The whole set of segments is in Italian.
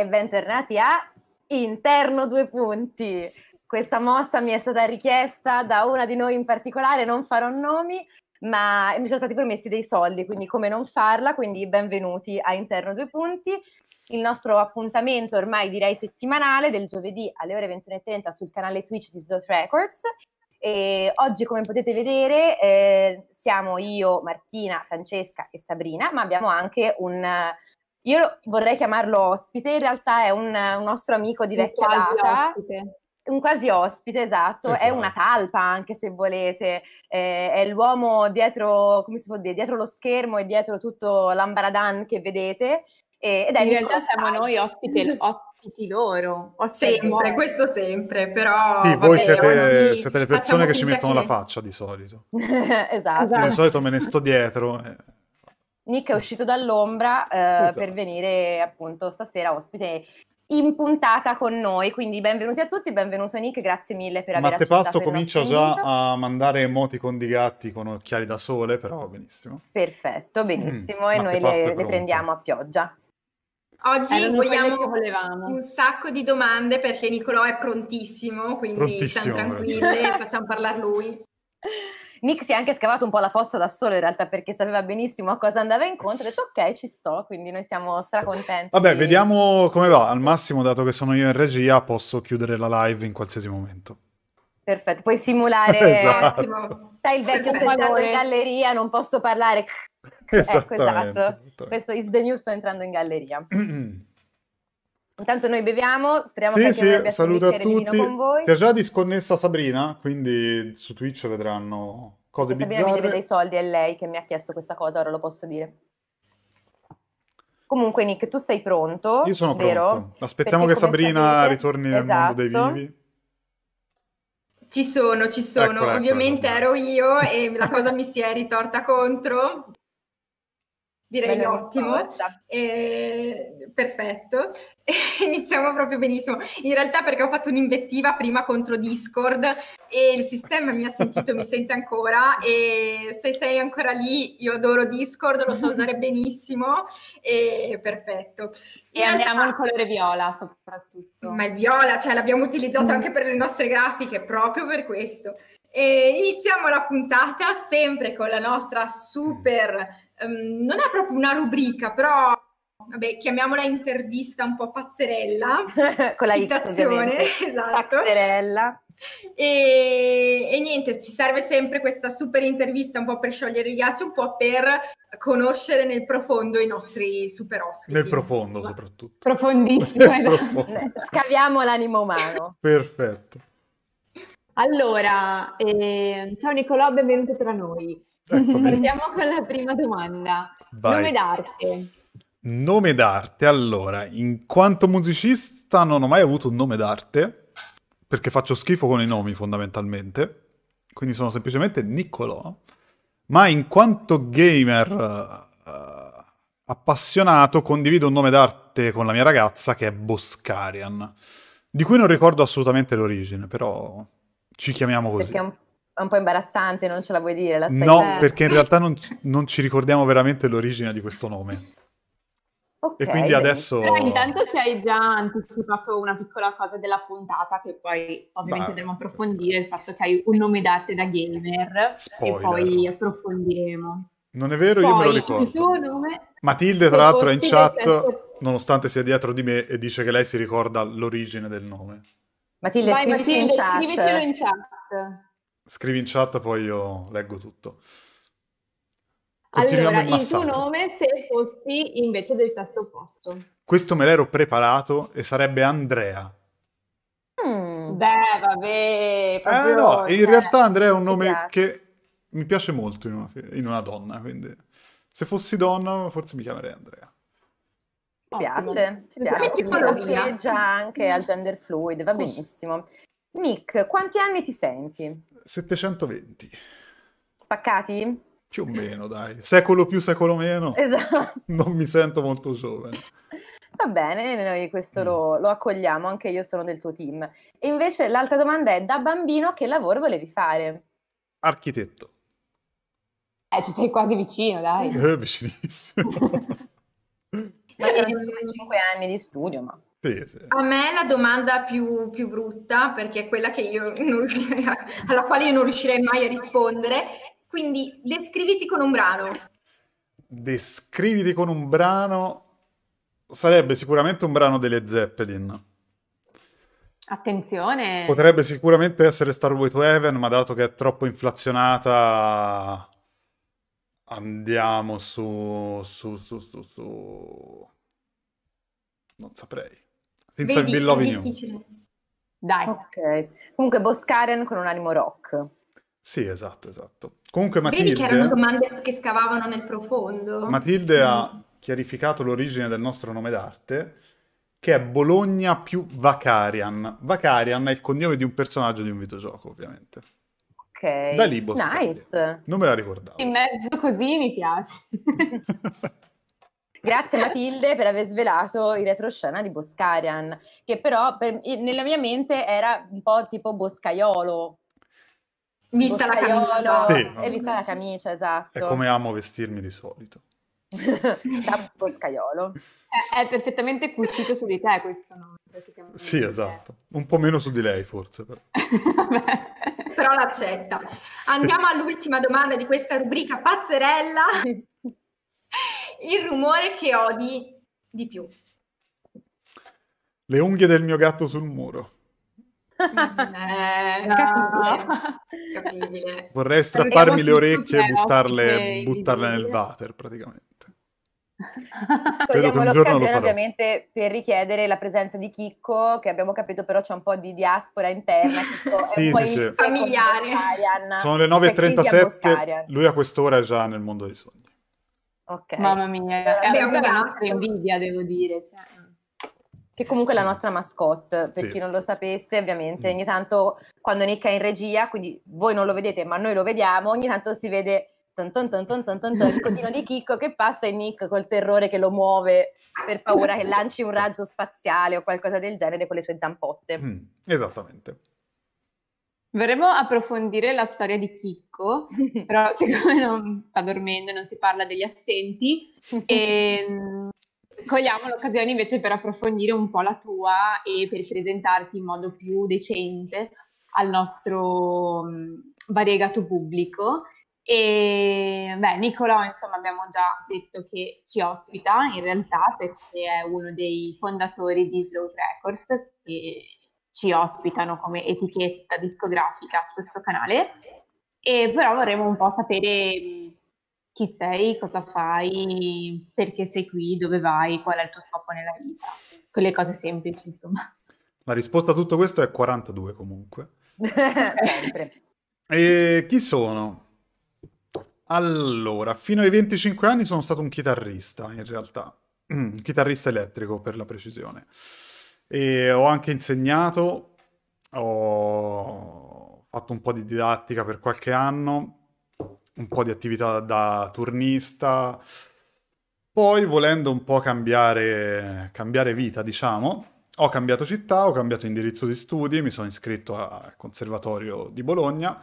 e bentornati a Interno Due Punti. Questa mossa mi è stata richiesta da una di noi in particolare, non farò nomi, ma mi sono stati promessi dei soldi, quindi come non farla, quindi benvenuti a Interno Due Punti. Il nostro appuntamento ormai direi settimanale del giovedì alle ore 21.30 sul canale Twitch di Slot Records. E oggi, come potete vedere, eh, siamo io, Martina, Francesca e Sabrina, ma abbiamo anche un, io vorrei chiamarlo ospite, in realtà è un, un nostro amico di vecchia un data. Ospite. Un quasi ospite, esatto. esatto. è una talpa anche se volete, eh, è l'uomo dietro, come si può dire, dietro lo schermo e dietro tutto l'ambaradan che vedete. Eh, ed è in realtà siamo noi ospite, ospiti loro. Ospiti sempre, loro. questo sempre, però... Sì, vabbè, voi siete, siete, le persone che ci mettono che... la faccia di solito. esatto. Io di solito me ne sto dietro. Eh. Nick è uscito dall'ombra eh, esatto. per venire appunto stasera ospite in puntata con noi. Quindi benvenuti a tutti, benvenuto Nick, grazie mille per aver Matte Pasto comincia già a mandare emoticon di gatti con occhiali da sole, però benissimo. Perfetto, benissimo, mm, e noi le, le prendiamo a pioggia. Oggi vogliamo un sacco di domande perché Nicolò è prontissimo, quindi stiamo tranquilli, facciamo parlare lui. Nick si è anche scavato un po' la fossa da solo in realtà perché sapeva benissimo a cosa andava incontro, ha detto ok ci sto, quindi noi siamo stracontenti. Vabbè, vediamo come va, al massimo dato che sono io in regia posso chiudere la live in qualsiasi momento. Perfetto, puoi simulare, esatto. Attimo, stai il vecchio eh, sto entrando in galleria, non posso parlare. esatto, questo is the new, sto entrando in galleria. Intanto noi beviamo, speriamo sì, che sì, abbia saluto a tutti. Con voi. Si è già disconnessa Sabrina, quindi su Twitch vedranno cose e Sabrina bizzarre. Sabrina mi deve dei soldi, è lei che mi ha chiesto questa cosa, ora lo posso dire. Comunque Nick, tu sei pronto? Io sono vero? pronto. Aspettiamo Perché, che Sabrina sapete, ritorni esatto. nel mondo dei esatto. vivi. Ci sono, ci sono. Eccola, Ovviamente eccola. ero io e la cosa mi si è ritorta contro. Direi Bello ottimo. E eh, perfetto, iniziamo proprio benissimo. In realtà perché ho fatto un'invettiva prima contro Discord e il sistema mi ha sentito, mi sente ancora e se sei ancora lì io adoro Discord, lo so usare benissimo e perfetto. In e andiamo al colore viola soprattutto. Ma il viola, cioè l'abbiamo utilizzato mm. anche per le nostre grafiche, proprio per questo. E iniziamo la puntata sempre con la nostra super, um, non è proprio una rubrica, però vabbè, chiamiamola intervista un po' pazzerella, con la citazione, X, esatto. Pazzerella. E, e, niente, ci serve sempre questa super intervista un po' per sciogliere il ghiaccio, un po' per conoscere nel profondo i nostri super ospiti. Nel profondo soprattutto. Profondissimo, esatto. Scaviamo l'animo umano. Perfetto. Allora, eh, ciao Nicolò, benvenuto tra noi. Ecco Partiamo con la prima domanda. Vai. Nome d'arte. Nome d'arte, allora, in quanto musicista non ho mai avuto un nome d'arte, perché faccio schifo con i nomi fondamentalmente, quindi sono semplicemente Niccolò, ma in quanto gamer uh, appassionato condivido un nome d'arte con la mia ragazza che è Boscarian, di cui non ricordo assolutamente l'origine, però ci chiamiamo così. Perché è un po' imbarazzante, non ce la vuoi dire? La no, per... perché in realtà non, non ci ricordiamo veramente l'origine di questo nome. Okay, e quindi adesso... intanto ci hai già anticipato una piccola cosa della puntata che poi ovviamente andremo a approfondire, il fatto che hai un nome d'arte da gamer Spoiler. e poi approfondiremo. Non è vero, io me lo ricordo. Il tuo nome... Matilde tra l'altro è in chat, stesso... nonostante sia dietro di me, e dice che lei si ricorda l'origine del nome. Matilde, Vai, scrivici Matilde, in chat. in chat. Scrivi in chat, poi io leggo tutto. Allora, il, tuo nome se fossi invece del sesso opposto. Questo me l'ero preparato e sarebbe Andrea. Mm, beh, vabbè. Proprio, eh no, cioè, in realtà Andrea è un nome piace. che mi piace molto in una, in una, donna, quindi se fossi donna forse mi chiamerei Andrea. Ci piace, ci piace. Ci colloquieggia anche al gender fluid, va Cos- benissimo. Nick, quanti anni ti senti? 720. Spaccati? Più o meno, dai. Secolo più, secolo meno. Esatto. Non mi sento molto giovane. Va bene, noi questo mm. lo, lo, accogliamo, anche io sono del tuo team. E invece l'altra domanda è, da bambino che lavoro volevi fare? Architetto. Eh, ci sei quasi vicino, dai. Eh, vicinissimo. Ma erano 5 eh, anni di studio, ma... Sì, sì. A me la domanda più, più brutta, perché è quella che io non a, alla quale io non riuscirei mai a rispondere, quindi descriviti con un brano. Descriviti con un brano. Sarebbe sicuramente un brano delle Zeppelin. Attenzione. Potrebbe sicuramente essere Star Way to Heaven, ma dato che è troppo inflazionata, andiamo su. su, su, su, su... Non saprei. Senza Vedi, il Bill Loving Dai. Ok. Comunque Boscaren con un animo rock. Sì, esatto, esatto. Comunque Matilde... Vedi che erano domande che scavavano nel profondo. Matilde mm. ha chiarificato l'origine del nostro nome d'arte, che è Bologna più Vacarian. Vacarian è il cognome di un personaggio di un videogioco, ovviamente. Ok. Da Libos. Nice. Non me la ricordavo. In mezzo così mi piace. Grazie Matilde per aver svelato il retroscena di Boscarian, che però per, nella mia mente era un po' tipo boscaiolo, Vista la camicia. Sì, e vista la camicia, esatto. È come amo vestirmi di solito. da boscaiolo. È, è, perfettamente cucito su di te questo nome. Sì, esatto. Un po' meno su di lei forse. Però, però l'accetta. Sì. Andiamo all'ultima domanda di questa rubrica pazzerella. Il rumore che odi di più. Le unghie del mio gatto sul muro. Eh, capibile. capibile. Vorrei strapparmi le orecchie e buttarle, buttarle nel water praticamente. Cogliamo l'occasione ovviamente per richiedere la presenza di Chicco, che abbiamo capito però c'è un po' di diaspora interna, sì, sì, sì. familiare. Sono le 9.37, lui a quest'ora è già nel mondo dei sogni. Ok. Mamma mia, è una nostra invidia devo dire. Cioè, che comunque è la mm. nostra mascotte, per sì. chi non lo sapesse, ovviamente mm. ogni tanto quando Nick è in regia, quindi voi non lo vedete, ma noi lo vediamo, ogni tanto si vede ton ton ton ton ton ton ton, il codino di Chicco che passa e Nick col terrore che lo muove per paura che lanci un razzo spaziale o qualcosa del genere con le sue zampotte. Mm, esattamente. Vorremmo approfondire la storia di Chicco, però siccome non sta dormendo, e non si parla degli assenti, e, ehm, cogliamo l'occasione invece per approfondire un po' la tua e per presentarti in modo più decente al nostro mm, variegato pubblico. E beh, Nicolò, insomma, abbiamo già detto che ci ospita in realtà perché è uno dei fondatori di Slow Records che ci ospitano come etichetta discografica su questo canale. E però vorremmo un po' sapere mm, chi sei, cosa fai, perché sei qui, dove vai, qual è il tuo scopo nella vita. Quelle cose semplici, insomma. La risposta a tutto questo è 42 comunque. Sempre. E chi sono? Allora, fino ai 25 anni sono stato un chitarrista, in realtà, un mm, chitarrista elettrico per la precisione. E ho anche insegnato, ho fatto un po' di didattica per qualche anno, un po' di attività da turnista, poi volendo un po' cambiare, cambiare vita, diciamo, ho cambiato città, ho cambiato indirizzo di studi, mi sono iscritto al Conservatorio di Bologna,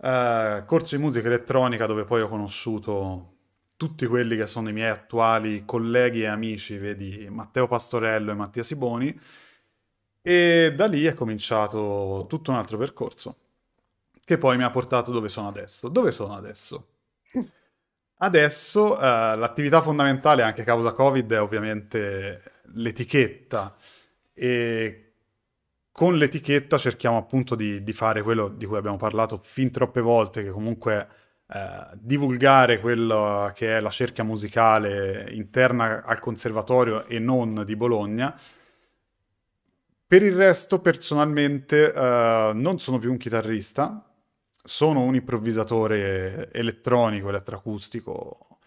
eh, corso di musica elettronica dove poi ho conosciuto tutti quelli che sono i miei attuali colleghi e amici, vedi Matteo Pastorello e Mattia Siboni, e da lì è cominciato tutto un altro percorso che poi mi ha portato dove sono adesso. Dove sono adesso? Adesso eh, l'attività fondamentale, anche a causa Covid, è ovviamente l'etichetta e con l'etichetta cerchiamo appunto di, di, fare quello di cui abbiamo parlato fin troppe volte, che comunque eh, divulgare quella che è la cerchia musicale interna al conservatorio e non di Bologna. Per il resto, personalmente, eh, non sono più un chitarrista, sono un improvvisatore elettronico, elettroacustico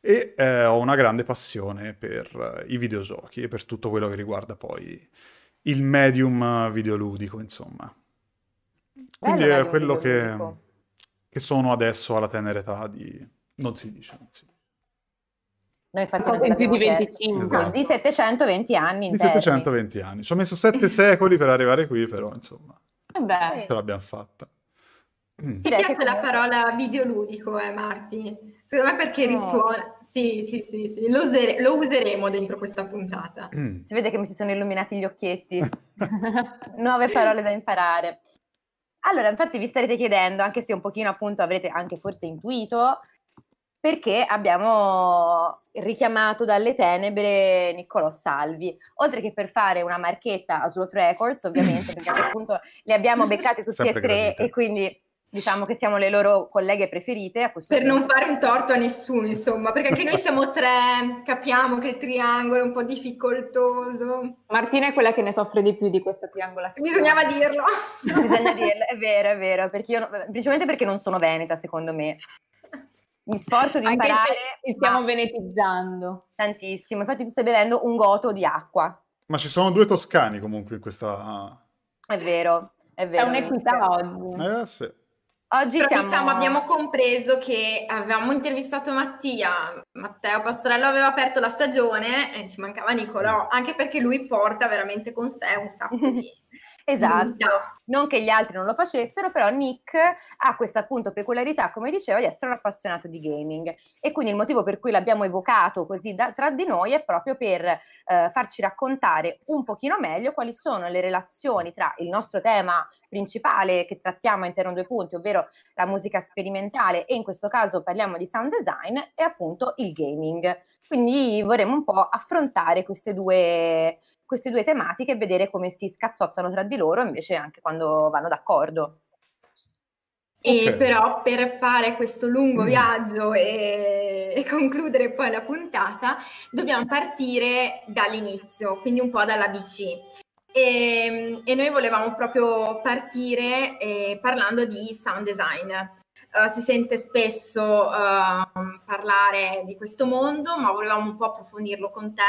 e eh, ho una grande passione per eh, i videogiochi e per tutto quello che riguarda poi il medium videoludico, insomma. Quindi è quello che, che, sono adesso alla tenera età di... non si dice, non si dice. Noi infatti non più di 25. Esatto. Di 720 anni. Di 720 anni. Ci ho messo 7 secoli per arrivare qui, però insomma, eh beh. ce l'abbiamo fatta. Mm. Ti piace come... la parola videoludico, eh, Marti? Secondo me perché risuona. Sì, sì, sì, sì. Lo, user- lo, useremo dentro questa puntata. Mm. Si vede che mi si sono illuminati gli occhietti. Nuove parole da imparare. Allora, infatti vi starete chiedendo, anche se un pochino appunto avrete anche forse intuito, perché abbiamo richiamato dalle tenebre Niccolò Salvi, oltre che per fare una marchetta a Slot Records, ovviamente, perché appunto li abbiamo beccati tutti Sempre e tre gravità. e quindi diciamo che siamo le loro colleghe preferite. per non fare un torto a nessuno, insomma, perché anche noi siamo tre, capiamo che il triangolo è un po' difficoltoso. Martina è quella che ne soffre di più di questo triangolo. Bisognava dirlo. Bisogna dirlo, è vero, è vero, perché io, principalmente perché non sono veneta, secondo me. Mi sforzo di anche imparare. Ci stiamo venetizzando. Tantissimo, infatti tu stai bevendo un goto di acqua. Ma ci sono due toscani comunque in questa... Ah. È vero, è vero. C'è un'equità oggi. Eh sì. Oggi siamo... diciamo, abbiamo compreso che avevamo intervistato Mattia, Matteo Pastorello aveva aperto la stagione e ci mancava Nicolò, mm. anche perché lui porta veramente con sé un sacco di, Esatto, non che gli altri non lo facessero, però Nick ha questa appunto peculiarità, come dicevo, di essere un appassionato di gaming e quindi il motivo per cui l'abbiamo evocato così da, tra di noi è proprio per eh, farci raccontare un pochino meglio quali sono le relazioni tra il nostro tema principale che trattiamo all'interno due punti, ovvero la musica sperimentale e in questo caso parliamo di sound design e appunto il gaming. Quindi vorremmo un po' affrontare queste due, queste due tematiche e vedere come si scazzottano tra di loro invece anche quando vanno d'accordo. E okay. però per fare questo lungo mm. viaggio e, e, concludere poi la puntata dobbiamo partire dall'inizio, quindi un po' dalla BC. E, ehm, e noi volevamo proprio partire eh, parlando di sound design. Uh, si sente spesso uh, parlare di questo mondo, ma volevamo un po' approfondirlo con te.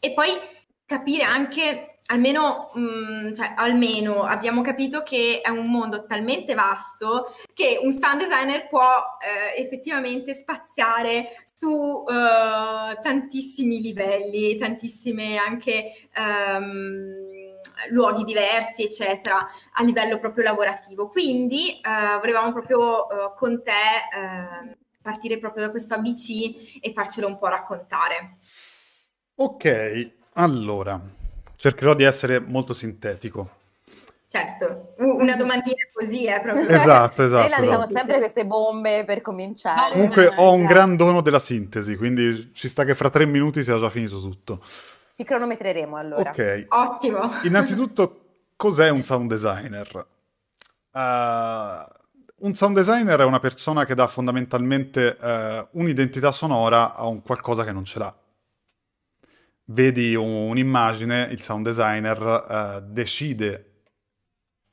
E poi capire anche, almeno, mh, mm, cioè, almeno abbiamo capito che è un mondo talmente vasto che un sound designer può eh, effettivamente spaziare su eh, tantissimi livelli, tantissime anche... Ehm, luoghi diversi, eccetera, a livello proprio lavorativo. Quindi eh, volevamo proprio eh, con te eh, partire proprio da questo ABC e farcelo un po' raccontare. Ok, allora, cercherò di essere molto sintetico. Certo, una domandina così è proprio. Esatto, esatto. Noi lanciamo esatto. sempre queste bombe per cominciare. Comunque ho un gran dono della sintesi, quindi ci sta che fra tre minuti sia già finito tutto. Ti cronometreremo allora. Ok. Ottimo. Innanzitutto, cos'è un sound designer? Uh, un sound designer è una persona che dà fondamentalmente uh, un'identità sonora a un qualcosa che non ce l'ha vedi un'immagine, il sound designer uh, decide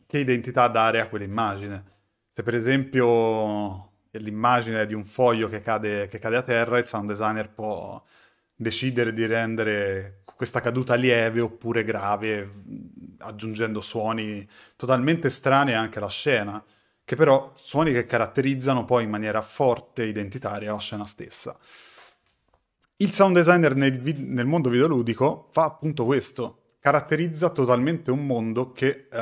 che identità dare a quell'immagine. Se per esempio l'immagine è di un foglio che cade, che cade a terra, il sound designer può decidere di rendere questa caduta lieve oppure grave, aggiungendo suoni totalmente strani anche alla scena, che però suoni che caratterizzano poi in maniera forte e identitaria la scena stessa. Il sound designer nel, vi- nel mondo videoludico fa appunto questo, caratterizza totalmente un mondo che uh,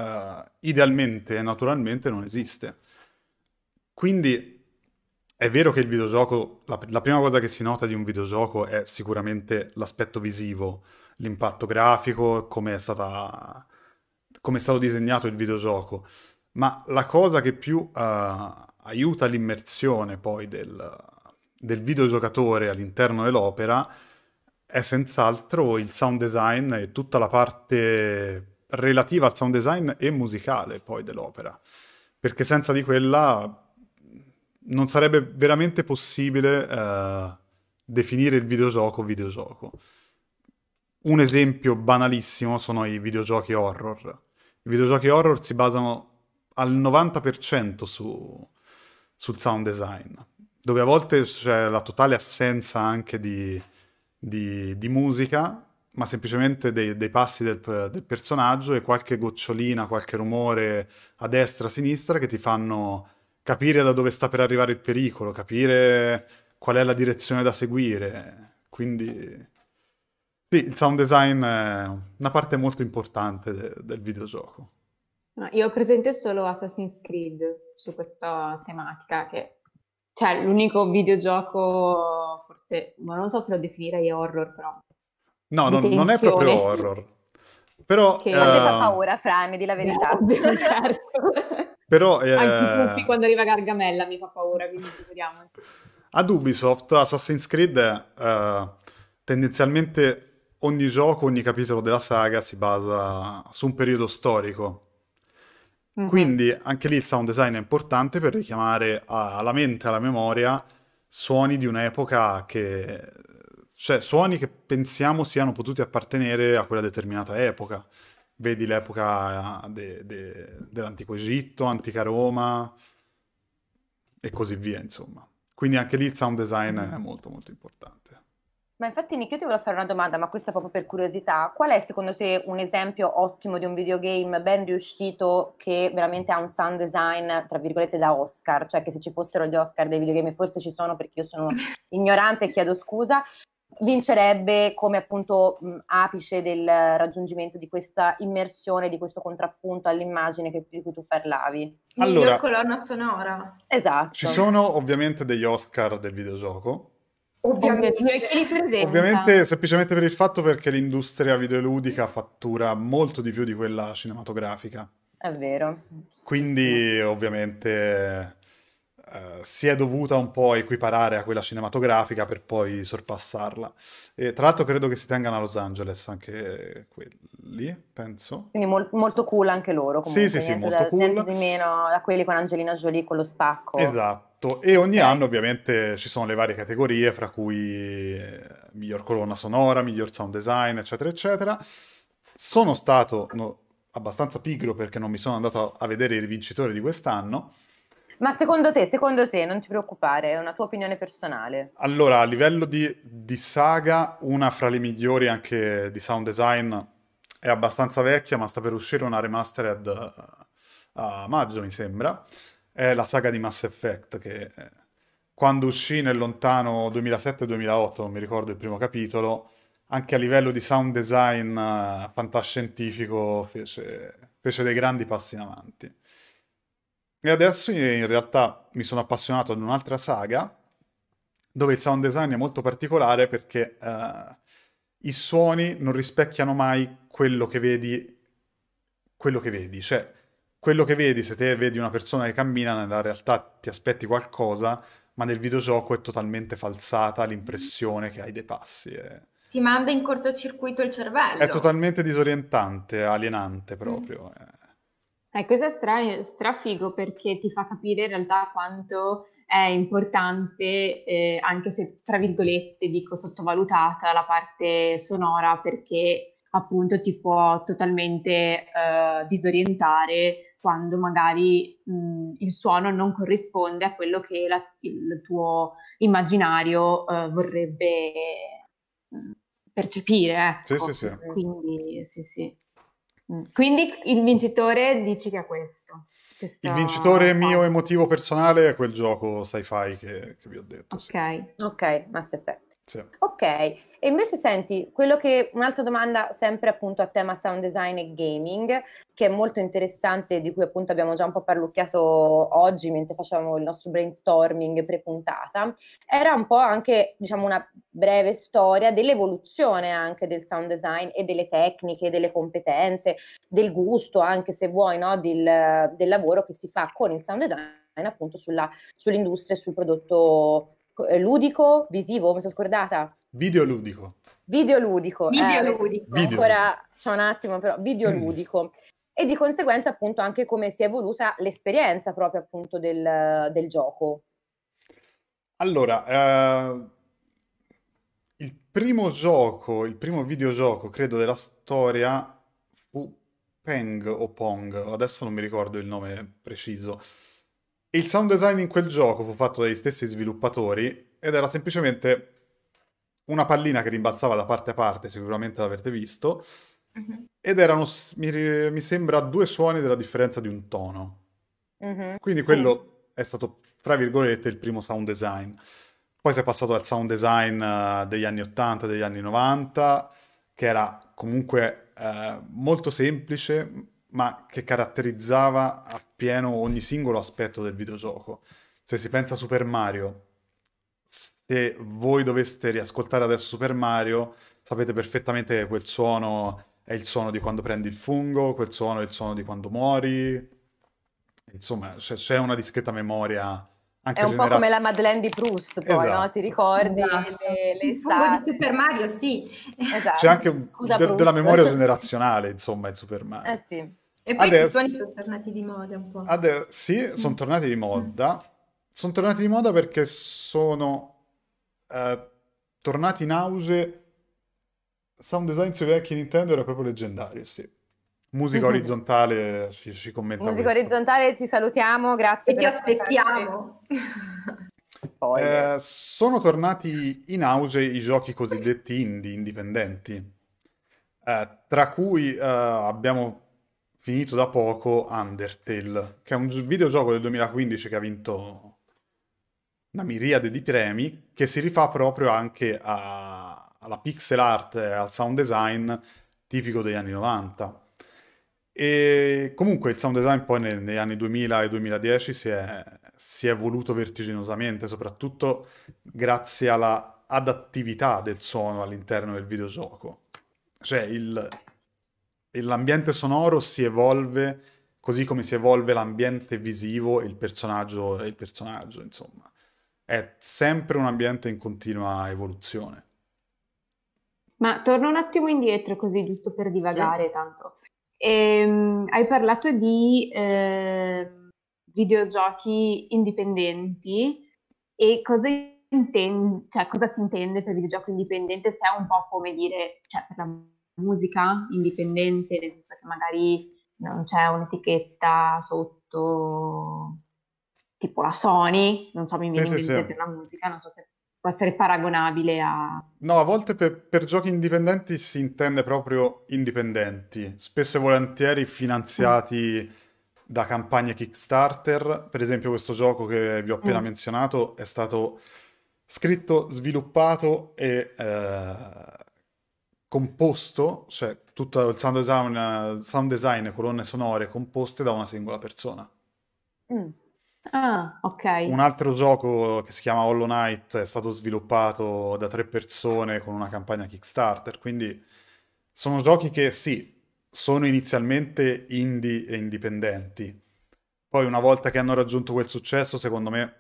idealmente e naturalmente non esiste. Quindi è vero che il videogioco, la, la, prima cosa che si nota di un videogioco è sicuramente l'aspetto visivo, l'impatto grafico, come è, stata, come è stato disegnato il videogioco, ma la cosa che più uh, aiuta l'immersione poi del, del videogiocatore all'interno dell'opera è senz'altro il sound design e tutta la parte relativa al sound design e musicale poi dell'opera, perché senza di quella non sarebbe veramente possibile eh, definire il videogioco videogioco. Un esempio banalissimo sono i videogiochi horror. I videogiochi horror si basano al 90% su, sul sound design, dove a volte c'è la totale assenza anche di, di, di musica, ma semplicemente dei, dei passi del, del, personaggio e qualche gocciolina, qualche rumore a destra, a sinistra che ti fanno capire da dove sta per arrivare il pericolo, capire qual è la direzione da seguire. Quindi sì, il sound design è una parte molto importante de- del videogioco. Io ho presente solo Assassin's Creed su questa tematica che cioè l'unico videogioco, forse, ma non so se lo definirei horror, però... No, non, non, è proprio horror. Però... Che eh... a me fa paura, Fra, di la verità. No, certo. però... Eh... Anche tutti quando arriva Gargamella mi fa paura, quindi figuriamoci. Ad Ubisoft Assassin's Creed eh, tendenzialmente ogni gioco, ogni capitolo della saga si basa su un periodo storico Mm-hmm. Quindi anche lì il sound design è importante per richiamare alla mente, alla memoria, suoni di un'epoca che... cioè suoni che pensiamo siano potuti appartenere a quella determinata epoca. Vedi l'epoca eh, de- de- dell'antico Egitto, antica Roma e così via, insomma. Quindi anche lì il sound design è mm. molto molto importante. Ma infatti, Nick, io ti volevo fare una domanda, ma questa proprio per curiosità. Qual è secondo te un esempio ottimo di un videogame ben riuscito che veramente ha un sound design, tra virgolette, da Oscar? Cioè che se ci fossero gli Oscar dei videogame, forse ci sono perché io sono ignorante e chiedo scusa, vincerebbe come appunto apice del raggiungimento di questa immersione, di questo contrappunto all'immagine che, di cui tu parlavi. Allora, Miglior colonna sonora. Esatto. Ci sono ovviamente degli Oscar del videogioco, Ovviamente. Ovviamente, Ovviamente, semplicemente per il fatto perché l'industria videoludica fattura molto di più di quella cinematografica. È vero. Quindi, ovviamente eh, si è dovuta un po' equiparare a quella cinematografica per poi sorpassarla. E, tra l'altro credo che si tengano a Los Angeles anche quelli, penso. Quindi mol- molto cool anche loro, comunque. Sì, sì, sì, molto da, cool. Di meno da quelli con Angelina Jolie con lo spacco. Esatto. E ogni okay. anno ovviamente ci sono le varie categorie, fra cui eh, miglior colonna sonora, miglior sound design, eccetera, eccetera. Sono stato no, abbastanza pigro perché non mi sono andato a vedere i vincitori di quest'anno, ma secondo te, secondo te, non ti preoccupare, è una tua opinione personale. Allora, a livello di, di saga, una fra le migliori anche di sound design è abbastanza vecchia, ma sta per uscire una remastered eh, a maggio, mi sembra. È la saga di Mass Effect, che eh, quando uscì nel lontano 2007-2008, non mi ricordo il primo capitolo, anche a livello di sound design eh, fantascientifico fece, fece dei grandi passi in avanti. E adesso in realtà mi sono appassionato ad un'altra saga dove il sound design è molto particolare perché uh, i suoni non rispecchiano mai quello che vedi, quello che vedi, cioè quello che vedi se te vedi una persona che cammina nella realtà ti aspetti qualcosa, ma nel videogioco è totalmente falsata l'impressione che hai dei passi. E... Eh. Ti manda in cortocircuito il cervello. È totalmente disorientante, alienante proprio. Mm. Eh. Eh, questo è stra- strafigo perché ti fa capire in realtà quanto è importante, eh, anche se tra virgolette dico sottovalutata, la parte sonora perché appunto ti può totalmente eh, disorientare quando magari mh, il suono non corrisponde a quello che la, il tuo immaginario eh, vorrebbe percepire. Ecco. Sì, sì, ecco. sì. Quindi sì, sì. Mm. Quindi il vincitore dici che è questo. Questa... Il vincitore mio emotivo personale è quel gioco sci-fi che, che vi ho detto. Ok, sì. ok, Mass Effect. Sì. Ok, e invece senti, quello che un'altra domanda sempre appunto a tema sound design e gaming, che è molto interessante, di cui appunto abbiamo già un po' parlucchiato oggi mentre facevamo il nostro brainstorming pre-puntata, era un po' anche diciamo una breve storia dell'evoluzione anche del sound design e delle tecniche, delle competenze, del gusto anche se vuoi, no? del, del lavoro che si fa con il sound design appunto sulla, sull'industria e sul prodotto eh, ludico, visivo, mi sono scordata. Eh, video ludico. Video Eh, video. Ancora c'è un attimo però, video Mm. E di conseguenza appunto anche come si è evoluta l'esperienza proprio appunto del, del gioco. Allora, eh, il primo gioco, il primo videogioco credo della storia fu Peng o Pong, adesso non mi ricordo il nome preciso il sound design in quel gioco fu fatto dagli stessi sviluppatori ed era semplicemente una pallina che rimbalzava da parte a parte, sicuramente l'avrete visto, uh-huh. ed erano, mi, mi, sembra, due suoni della differenza di un tono. Uh-huh. Quindi quello uh è stato, tra virgolette, il primo sound design. Poi si è passato al sound design eh, degli anni 80, degli anni 90, che era comunque uh, molto semplice, ma che caratterizzava appieno ogni singolo aspetto del videogioco. Se si pensa a Super Mario, se voi doveste riascoltare adesso Super Mario, sapete perfettamente che quel suono è il suono di quando prendi il fungo, quel suono è il suono di quando muori. Insomma, c'è, c'è una discreta memoria. Anche è un generazio... po' come la Madeleine di Proust, poi, esatto. no? Ti ricordi esatto. le, le Il di Super Mario, sì. Esatto. C'è anche Scusa, de, della memoria generazionale, insomma, in Super Mario. Eh sì. E poi adesso, questi suoni sono tornati di moda un po'. Adesso, sì, mm. sono tornati di mm. moda. Sono tornati di moda perché sono eh, tornati in auge. Sound design sui vecchi Nintendo era proprio leggendario, sì. Musica mm-hmm. orizzontale, ci, ci commenta Musica questo. orizzontale, ti salutiamo, grazie. E ti aspettiamo. eh, sono tornati in auge i giochi cosiddetti indie, indipendenti, eh, tra cui eh, abbiamo finito da poco Undertale, che è un videogioco del 2015 che ha vinto una miriade di premi, che si rifà proprio anche a, alla pixel art e al sound design tipico degli anni 90. E comunque il sound design poi neg- negli anni 2000 e 2010 si è, si è evoluto vertiginosamente, soprattutto grazie alla adattività del suono all'interno del videogioco. Cioè il, l'ambiente sonoro si evolve così come si evolve l'ambiente visivo e il personaggio, e il personaggio insomma. È sempre un ambiente in continua evoluzione. Ma torno un attimo indietro così, giusto per divagare sì. tanto. Ehm, hai parlato di eh, videogiochi indipendenti e cosa intende, cioè cosa si intende per videogioco indipendente se è un po' come dire, cioè per la musica indipendente, nel senso che magari non c'è un'etichetta sotto tipo la Sony, non so, mi viene sì, in mente sì, per sì. la musica, non so se può essere paragonabile a... No, a volte per, per giochi indipendenti si intende proprio indipendenti, spesso e volentieri finanziati mm. da campagne Kickstarter, per esempio questo gioco che vi ho appena mm. menzionato è stato scritto, sviluppato e eh, composto, cioè tutto il sound design, sound design colonne sonore composte da una singola persona. Mm. Ah, ok. Un altro gioco che si chiama Hollow Knight è stato sviluppato da tre persone con una campagna Kickstarter, quindi sono giochi che sì, sono inizialmente indie e indipendenti. Poi una volta che hanno raggiunto quel successo, secondo me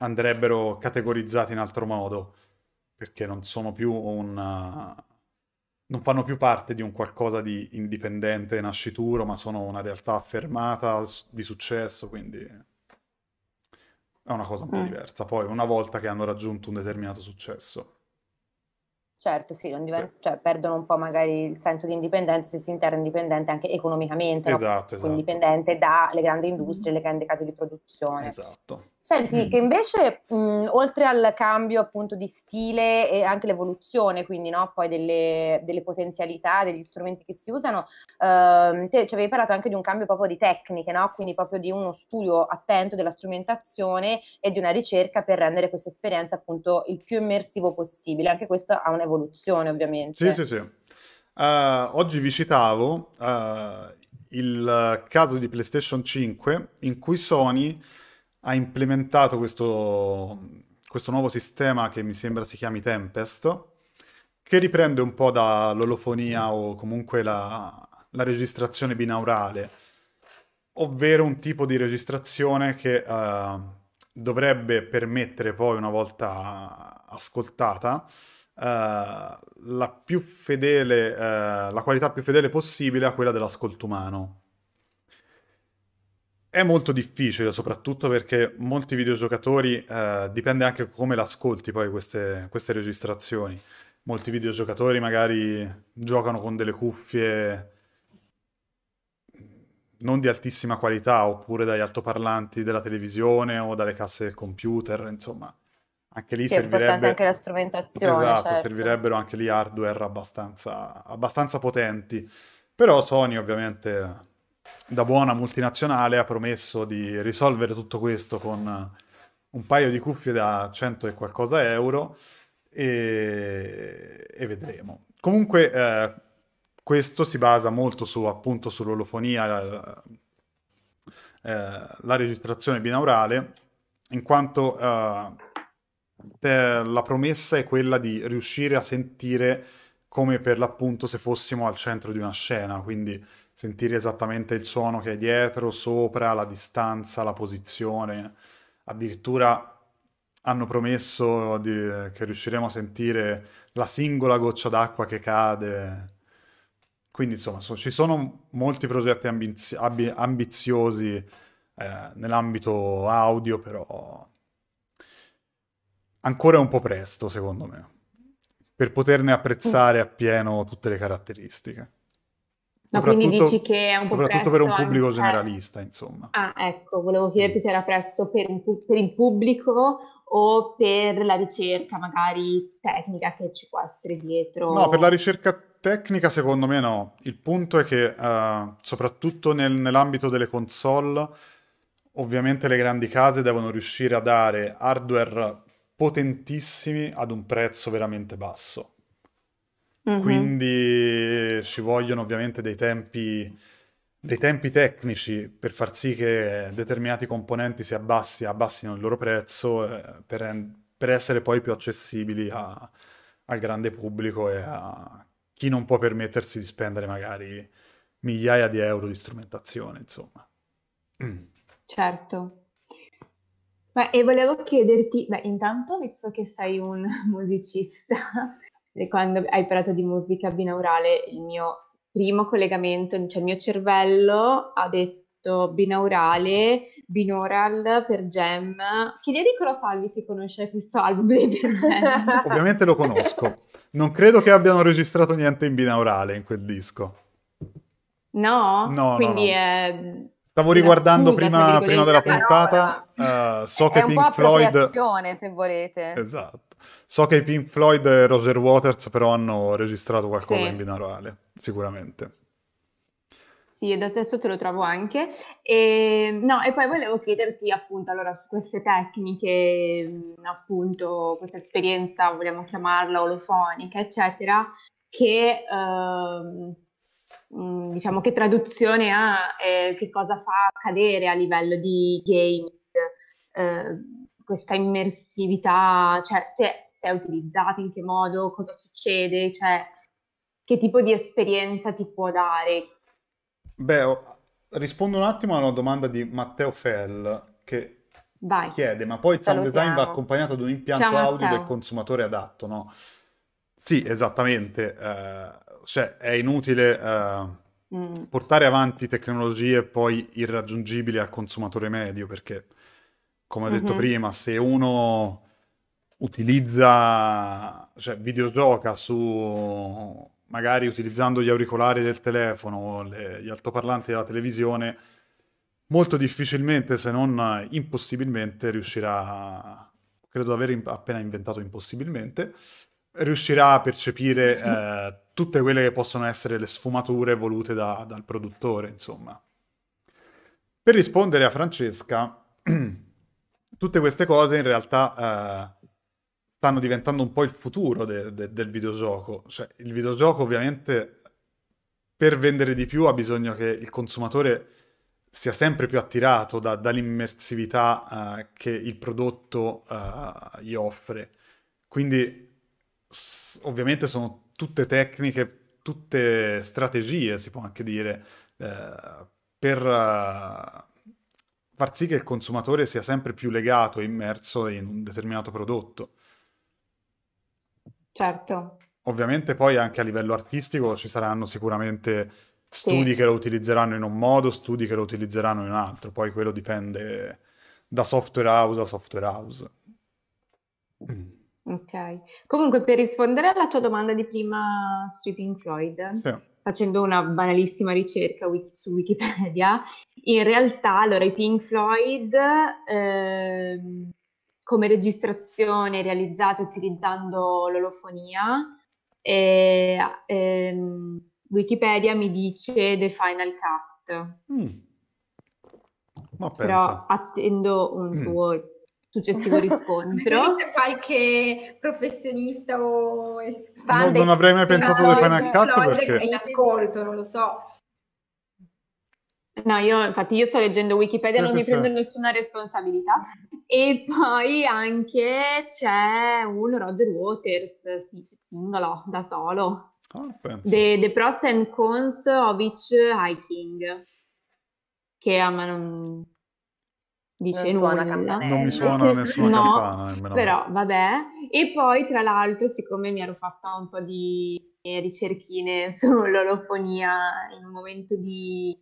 andrebbero categorizzati in altro modo, perché non sono più un non fanno più parte di un qualcosa di indipendente, nascituro, ma sono una realtà affermata, di successo, quindi è una cosa un po' mm. diversa. Poi, una volta che hanno raggiunto un determinato successo. Certo, sì, divent- sì. Cioè, perdono un po' magari il senso di indipendenza se si interna indipendente anche economicamente, esatto, no? esatto. indipendente dalle grandi mm-hmm. industrie, le grandi case di produzione. Esatto. Senti, mm. che invece mh, oltre al cambio appunto di stile e anche l'evoluzione, quindi no, poi delle, delle potenzialità, degli strumenti che si usano, ehm, te ci avevi parlato anche di un cambio proprio di tecniche, no? quindi proprio di uno studio attento della strumentazione e di una ricerca per rendere questa esperienza appunto il più immersivo possibile. Anche questo ha un'evoluzione ovviamente. Sì, sì, sì. Uh, oggi vi citavo uh, eh, il caso di PlayStation 5 in cui Sony ha implementato questo, questo nuovo sistema che mi sembra si chiami Tempest, che riprende un po' dall'olofonia o comunque la, la registrazione binaurale, ovvero un tipo di registrazione che eh, dovrebbe permettere poi, una volta ascoltata, eh, la, più fedele, eh, la qualità più fedele possibile a quella dell'ascolto umano. È molto difficile, soprattutto perché molti videogiocatori, eh, dipende anche come l'ascolti poi queste, queste, registrazioni. Molti videogiocatori magari giocano con delle cuffie non di altissima qualità, oppure dagli altoparlanti della televisione o dalle casse del computer, insomma. Anche lì sì, servirebbe... anche la strumentazione. Esatto, certo. servirebbero anche lì hardware abbastanza, abbastanza potenti. Però Sony ovviamente da buona multinazionale ha promesso di risolvere tutto questo con un paio di cuffie da 100 e qualcosa euro e, e vedremo. Comunque eh, questo si basa molto su, appunto sull'olofonia, la, eh, la registrazione binaurale, in quanto eh, te, la promessa è quella di riuscire a sentire come per l'appunto se fossimo al centro di una scena, quindi sentire esattamente il suono che è dietro, sopra, la distanza, la posizione. Addirittura hanno promesso di, eh, che riusciremo a sentire la singola goccia d'acqua che cade. Quindi insomma, so, ci sono molti progetti ambiz ambi ambiziosi eh, nell'ambito audio, però ancora è un po' presto, secondo me, per poterne apprezzare appieno tutte le caratteristiche. Ma quindi dici che è un po' soprattutto per un eh? pubblico anche... Eh. generalista, insomma. Ah, ecco, volevo chiederti mm. se era presto per, pu- per, il pubblico o per la ricerca magari tecnica che ci può essere dietro. No, per la ricerca tecnica secondo me no. Il punto è che uh, soprattutto nel, nell'ambito delle console, ovviamente le grandi case devono riuscire a dare hardware potentissimi ad un prezzo veramente basso quindi eh, ci vogliono ovviamente dei tempi, dei tempi, tecnici per far sì che determinati componenti si abbassi, abbassino il loro prezzo eh, per, per, essere poi più accessibili a, al grande pubblico e a chi non può permettersi di spendere magari migliaia di euro di strumentazione, insomma. Mm. Certo. Beh, e volevo chiederti, beh, intanto, visto che sei un musicista, quando hai parlato di musica binaurale, il mio primo collegamento, cioè il mio cervello ha detto binaurale, binaural per Gem. Chiedi a Nicola Salvi se conosce questo album dei per Gem. Ovviamente lo conosco. Non credo che abbiano registrato niente in binaurale in quel disco. No? no Quindi no, no. è... Stavo riguardando scusa, prima, prima, della puntata, uh, so è che Pink Floyd... È un po' Floyd... se volete. Esatto. So che i Pink Floyd e Roger Waters però hanno registrato qualcosa sì. in binarale, sicuramente. Sì, ed adesso te lo trovo anche. E, ehm, no, e poi volevo chiederti appunto, allora, su queste tecniche, appunto, questa esperienza, vogliamo chiamarla olofonica, eccetera, che... Ehm, diciamo che traduzione ha, eh, che cosa fa accadere a livello di gaming, eh, questa immersività, cioè se, se è utilizzata, in che modo, cosa succede, cioè che tipo di esperienza ti può dare. Beh, rispondo un attimo a una domanda di Matteo Fell che Vai. chiede, ma poi il sound design va accompagnato ad un impianto Ciao, audio del consumatore adatto, no? Sì, esattamente. Eh, cioè, è inutile eh, mm. portare avanti tecnologie poi irraggiungibili al consumatore medio perché come ho detto mm-hmm. prima, se uno utilizza, cioè videogioca su magari utilizzando gli auricolari del telefono le, gli altoparlanti della televisione, molto difficilmente, se non impossibilmente, riuscirà, credo di aver in, appena inventato impossibilmente, riuscirà a percepire eh, tutte quelle che possono essere le sfumature volute da, dal produttore, insomma. Per rispondere a Francesca, tutte queste cose in realtà eh, stanno diventando un po' il futuro de- de- del videogioco. Cioè, il videogioco ovviamente per vendere di più ha bisogno che il consumatore sia sempre più attirato da- dall'immersività eh, che il prodotto eh, gli offre. Quindi s- ovviamente sono tutte tecniche, tutte strategie, si può anche dire, eh, per eh, far sì che il consumatore sia sempre più legato e immerso in un determinato prodotto. Certo. Ovviamente poi anche a livello artistico ci saranno sicuramente studi sì. che lo utilizzeranno in un modo, studi che lo utilizzeranno in un altro, poi quello dipende da software house a software house. Mm. Ok, comunque per rispondere alla tua domanda di prima sui Pink Floyd, sì. facendo una banalissima ricerca wiki- su Wikipedia, in realtà, allora, i Pink Floyd eh, come registrazione realizzata utilizzando l'olofonia, eh, eh, Wikipedia mi dice The Final Cut. Mm. Ma pensa. Però attendo un mm. tuo successivo riscontro. se qualche professionista o fan no, Non avrei mai pensato The Final Cut perché... E l'ascolto, non lo so. No, io infatti io sto leggendo Wikipedia, sì, non sì, mi sì. prendo nessuna responsabilità. E poi anche c'è un Roger Waters, sì, singolo, da solo. Oh, the, the, Pros and Cons of Each Hiking, che a me non dice non nulla. Non mi suona nessuna no, campana. però me. vabbè. E poi tra l'altro, siccome mi ero fatta un po' di ricerchine sull'olofonia in un momento di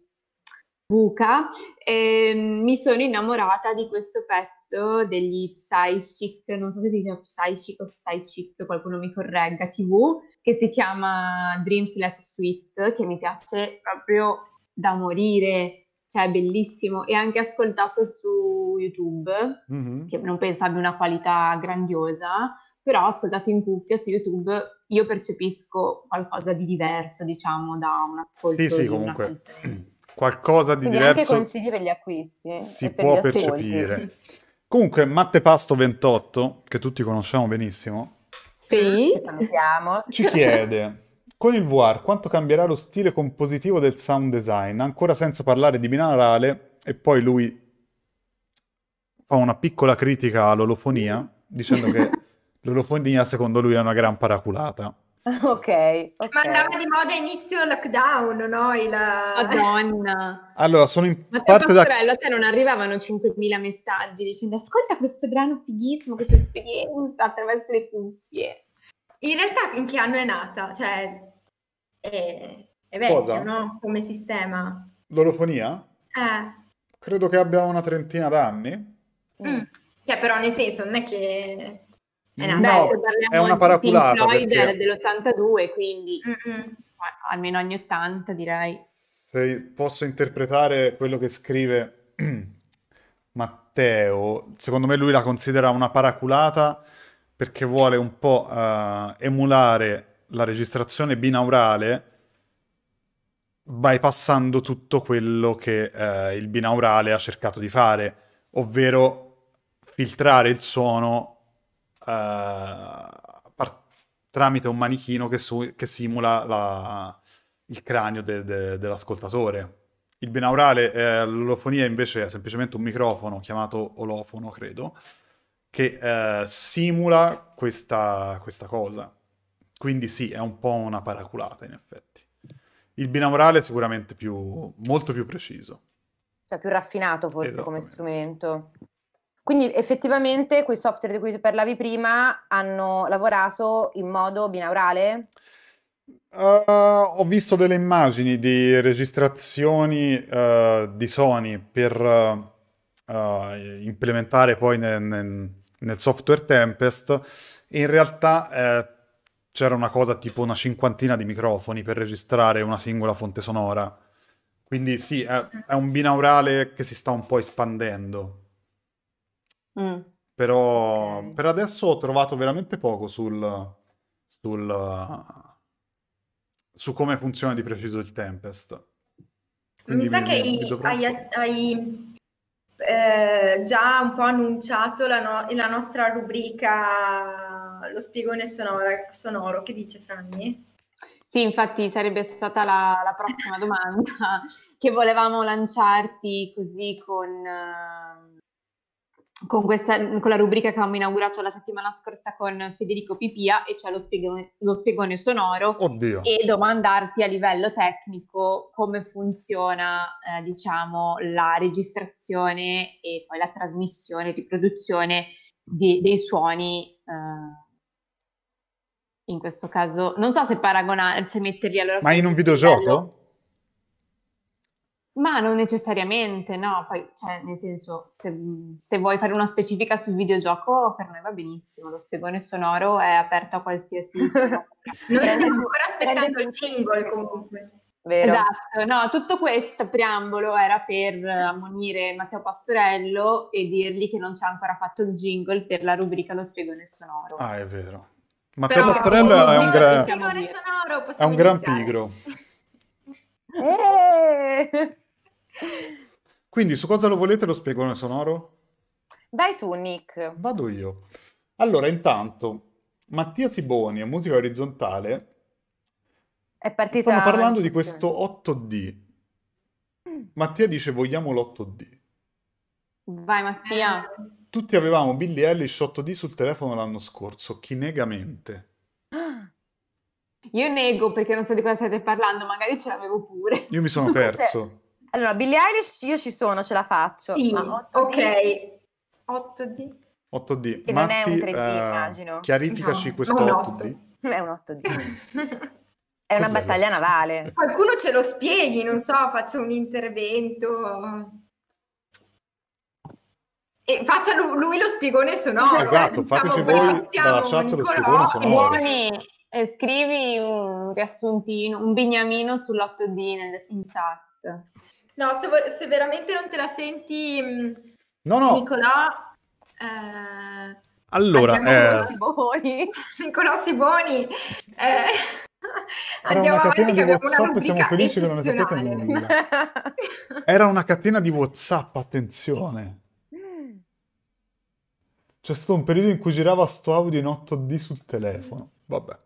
buca e ehm, mi sono innamorata di questo pezzo degli Psychic, non so se si dice Psychic o Psychic, qualcuno mi corregga, TV, che si chiama Dreams Less Sweet, che mi piace proprio da morire, cioè è bellissimo e anche ascoltato su YouTube, mm-hmm. che non penso abbia una qualità grandiosa, però ascoltato in cuffia su YouTube io percepisco qualcosa di diverso, diciamo, da un ascolto sì, sì, comunque. Canzone qualcosa di Quindi diverso. Anche consigli per gli acquisti. Si può per percepire. Comunque, Matte Pasto 28, che tutti conosciamo benissimo, sì. ci chiede. Con il VR quanto cambierà lo stile compositivo del sound design? Ancora senza parlare di binarale e poi lui fa una piccola critica all'olofonia dicendo che l'olofonia secondo lui è una gran paraculata. ok. Ma andava di moda inizio lockdown, no? Il... Madonna. Allora, sono in Ma parte da... Sorella, a te non arrivavano 5.000 messaggi dicendo ascolta questo brano fighissimo, questa esperienza attraverso le cuffie. In realtà in che anno è nata? Cioè, è, è vecchio, Cosa? no? Come sistema. L'olofonia? Eh. Credo che abbia una trentina d'anni. Mm. Cioè, però nel senso, non è che... Eh no, no è una paraculata. Floyd perché... dell'82, quindi Mm-mm. almeno ogni 80 direi. Se posso interpretare quello che scrive Matteo, secondo me lui la considera una paraculata perché vuole un po' uh, emulare la registrazione binaurale bypassando tutto quello che uh, il binaurale ha cercato di fare, ovvero filtrare il suono eh, par- tramite un manichino che, su- che simula la- il cranio de- de- dell'ascoltatore. Il binaurale, eh, l'olofonia invece è semplicemente un microfono chiamato olofono, credo, che eh, simula questa, questa cosa. Quindi sì, è un po' una paraculata in effetti. Il binaurale è sicuramente più, molto più preciso. Cioè più raffinato forse come strumento. Quindi effettivamente quei software di cui tu parlavi prima hanno lavorato in modo binaurale? Uh, ho visto delle immagini di registrazioni uh, di Sony per uh, implementare poi nel, nel, nel, software Tempest in realtà c'era una cosa tipo una cinquantina di microfoni per registrare una singola fonte sonora. Quindi sì, è, è un binaurale che si sta un po' espandendo. Mm. Però okay. per adesso ho trovato veramente poco sul, sul su come funziona di preciso il Tempest. Quindi mi sa mi, che mi hai, hai, hai eh, già un po' annunciato la, no- la, nostra rubrica Lo spiegone sonora, sonoro che dice Franny? Sì, infatti sarebbe stata la, la prossima domanda che volevamo lanciarti così con... Eh con, questa, con la rubrica che abbiamo inaugurato la settimana scorsa con Federico Pipia, e cioè lo spiegone, lo spiegone sonoro, Oddio. e domandarti a livello tecnico come funziona eh, diciamo, la registrazione e poi la trasmissione, riproduzione di, dei suoni. Eh, in questo caso, non so se paragonare, se metterli allora. Ma in un videogioco? Livello. Ma non necessariamente, no, poi, cioè, nel senso, se, se, vuoi fare una specifica sul videogioco, per noi va benissimo, lo spiegone sonoro è aperto a qualsiasi... noi stiamo ancora aspettando il jingle comunque. Vero. Esatto, no, tutto questo preambolo era per ammonire Matteo Pastorello e dirgli che non ci ha ancora fatto il jingle per la rubrica Lo spiegone sonoro. Ah, è vero. Matteo Però, Pastorello è un, gra... sonoro, è un gran pigro. Eh! Quindi su cosa lo volete lo spiegone sonoro? Dai tu, Nick. Vado io. Allora, intanto, Mattia Siboni a Musica Orizzontale è partita Stiamo parlando di questo 8D. Mattia dice vogliamo l'8D. Vai Mattia. Tutti avevamo Billy Ellis 8D sul telefono l'anno scorso, chi nega mente. Io nego perché non so di cosa state parlando, magari ce l'avevo pure. Io mi sono perso. Allora, Billie Eilish io ci sono, ce la faccio. Sì, ma 8D, ok. 8D. 8D. Che Matti, non è un 3D, eh, immagino. Chiarificaci no, questo 8D. È un 8D. è una battaglia navale. Qualcuno ce lo spieghi, non so, faccia un intervento. E faccia lui, lui lo spiegone sonoro. Esatto, eh. fateci voi dalla chat lo spiegone sonoro. Eh. Buoni, eh, scrivi un riassuntino, un bignamino sull'8D in chat. No, se, vo- se, veramente non te la senti, mm, no, no. Nicolò. Eh, allora, eh... Nicolò Siboni. Eh, andiamo avanti che abbiamo WhatsApp, una rubrica eccezionale. Era una catena di WhatsApp, attenzione. C'è stato un periodo in cui girava sto audio in 8D sul telefono. Vabbè.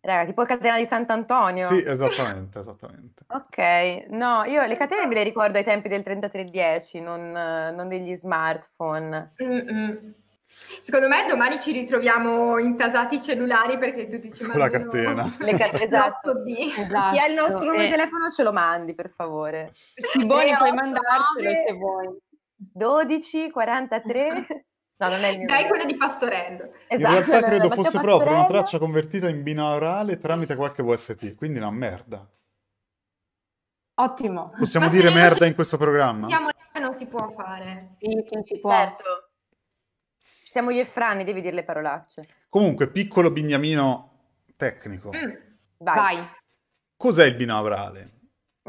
Raga, tipo catena di Sant'Antonio. Sì, esattamente, esattamente. ok, no, io le catene me le ricordo ai tempi del 3310, non, non degli smartphone. Mm-mm. Secondo me domani ci ritroviamo intasati i cellulari perché tutti ci mandano la catena. Le catene, esatto. Di... esatto. Chi ha il nostro numero di telefono ce lo mandi, per favore. Simone, eh, puoi mandarcelo 9... se vuoi. 12 43 No, non è il mio. Dai quello di Pastorello. Esatto, in realtà credo fosse Pastorello... proprio una traccia convertita in binaurale tramite qualche VST, quindi una merda. Ottimo. Possiamo dire merda ci... in questo programma? Siamo non si può fare. Sì, sì, si può. Certo. Siamo io e devi dire le parolacce. Comunque, piccolo bignamino tecnico. Mm, vai. vai. Cos'è il binaurale?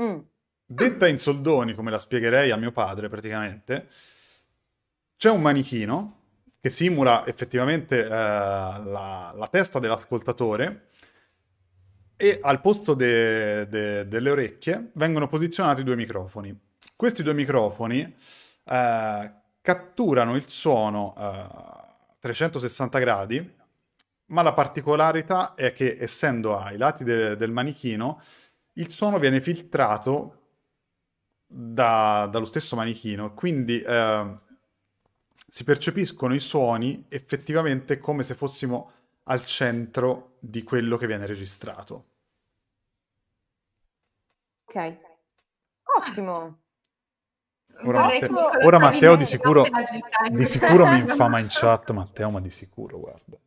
Mm. Detta in soldoni, come la spiegherei a mio padre praticamente, c'è un manichino che simula effettivamente eh, la, la, testa dell'ascoltatore e al posto de, de, delle orecchie vengono posizionati due microfoni. Questi due microfoni eh, catturano il suono a eh, 360 gradi, ma la particolarità è che essendo ai lati de, del manichino, il suono viene filtrato da, dallo stesso manichino, quindi ehm, si percepiscono i suoni effettivamente come se fossimo al centro di quello che viene registrato. Ok, ottimo. Ora, Matteo, ora Matteo di sicuro, di sicuro mi infama in chat, Matteo, ma di sicuro, guarda.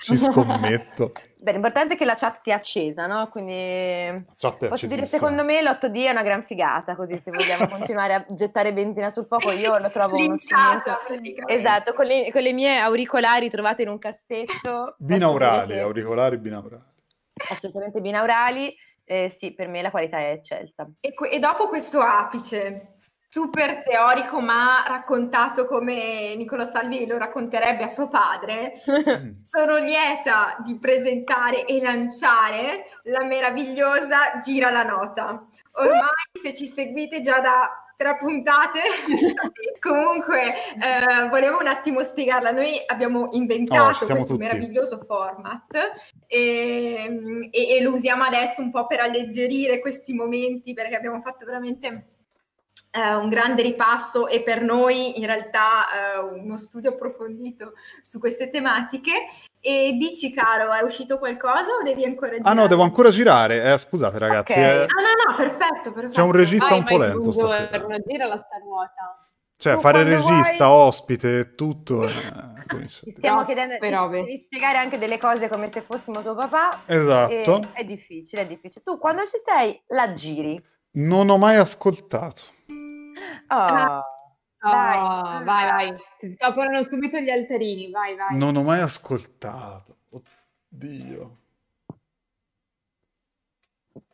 Ci scommetto. Beh, l'importante è che la chat sia accesa, no? Quindi posso dire, secondo me l'8D è una gran figata, così se vogliamo continuare a gettare benzina sul fuoco io lo trovo Linciata, uno strumento... Esatto, con le, con le, mie auricolari trovate in un cassetto. Binaurali, che... auricolari binaurali. Assolutamente binaurali, eh, sì, per me la qualità è eccelsa. E, que- e dopo questo apice super teorico, ma raccontato come Nicola Salvi lo racconterebbe a suo padre, mm. sono lieta di presentare e lanciare la meravigliosa Gira la nota. Ormai se ci seguite già da tre puntate. Comunque, eh, volevo un attimo spiegarla. Noi abbiamo inventato oh, questo tutti. meraviglioso format e, ehm, e, e lo usiamo adesso un po' per alleggerire questi momenti perché abbiamo fatto veramente Uh, un grande ripasso e per noi in realtà uh, uno studio approfondito su queste tematiche. E dici, caro, è uscito qualcosa o devi ancora girare? Ah, no, devo ancora girare. Eh, scusate, ragazzi. Okay. Eh... Ah, no, no, perfetto, perfetto. C'è un regista Vai, un po' lento. Per una gira la sta ruota. Cioè, tu fare regista, vuoi... ospite, tutto. Eh, ti stiamo no, chiedendo però, di, di, spiegare anche delle cose come se fossimo tuo papà. Esatto. è difficile, è difficile. Tu quando ci sei la giri. Non ho mai ascoltato. Ah, ah, oh, oh ah, dai, vai, vai. Si scoprono subito gli alterini, vai, vai. Non ho mai ascoltato. Oddio.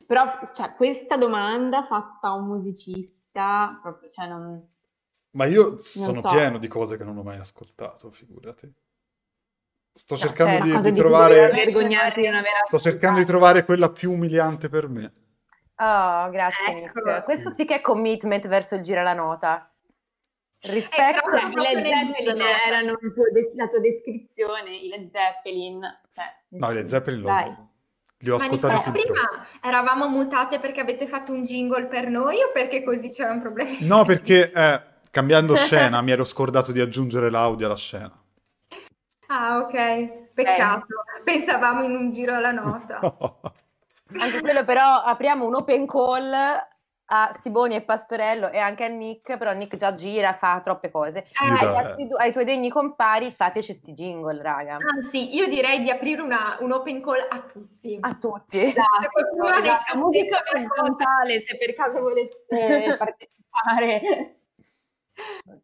Però cioè, questa domanda fatta a un musicista, proprio, cioè non... Ma io sono so. pieno di cose che non ho mai ascoltato, figurati. Sto cioè, cercando, no, cioè, di, di, trovare... Sto cercando di trovare quella più umiliante per me. Oh, grazie ecco. Nick. Questo sì che è commitment verso il gira la nota. Rispetto cioè, eh, Led Zeppelin erano tuo, la tua descrizione, i Led Zeppelin. Cioè, no, i Led Zeppelin lo... Li ho ascoltati eh, Prima eravamo mutate perché avete fatto un jingle per noi o perché così c'era un problema? No, perché eh, cambiando scena mi ero scordato di aggiungere l'audio alla scena. Ah, ok. Peccato. Eh. Pensavamo in un giro alla nota. Anche quello però apriamo un open call a Siboni e Pastorello e anche a Nick, però Nick già gira, fa troppe cose. Ah, eh. ai tuoi degni compari fateci sti jingle, raga. Anzi, io direi di aprire una, un open call a tutti. A tutti. Esatto. Se qualcuno ha esatto. dei musica mentale, se per caso voleste partecipare.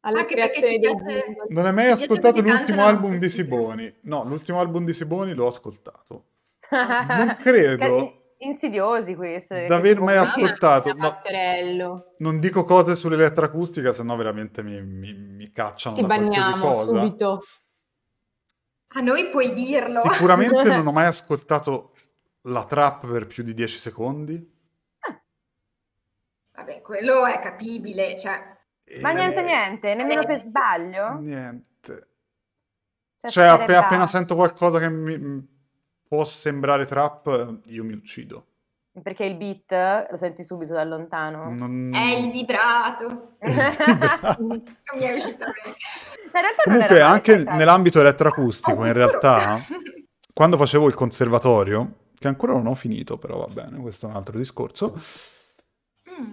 Alla anche perché ci piace, non hai mai ascoltato l'ultimo album di Siboni? No, l'ultimo album di Siboni l'ho ascoltato. Non credo insidiosi queste Da aver mai ascoltato. Ma non dico cose sull'elettroacustica, sennò veramente mi, mi, mi cacciano. Ti banniamo subito. A noi puoi dirlo. Sicuramente non ho mai ascoltato la trap per più di 10 secondi. Ah. Vabbè, quello è capibile, cioè... Ma niente, niente, nemmeno per sbaglio. Niente. Cioè, cioè app- appena sento qualcosa che mi, può sembrare trap, io mi uccido. Perché il beat lo senti subito da lontano. Non... È il vibrato. mi è uscito bene. Comunque, anche nell'ambito elettroacustico, in realtà, ah, quando facevo il conservatorio, che ancora non ho finito, però va bene, questo è un altro discorso. Mm.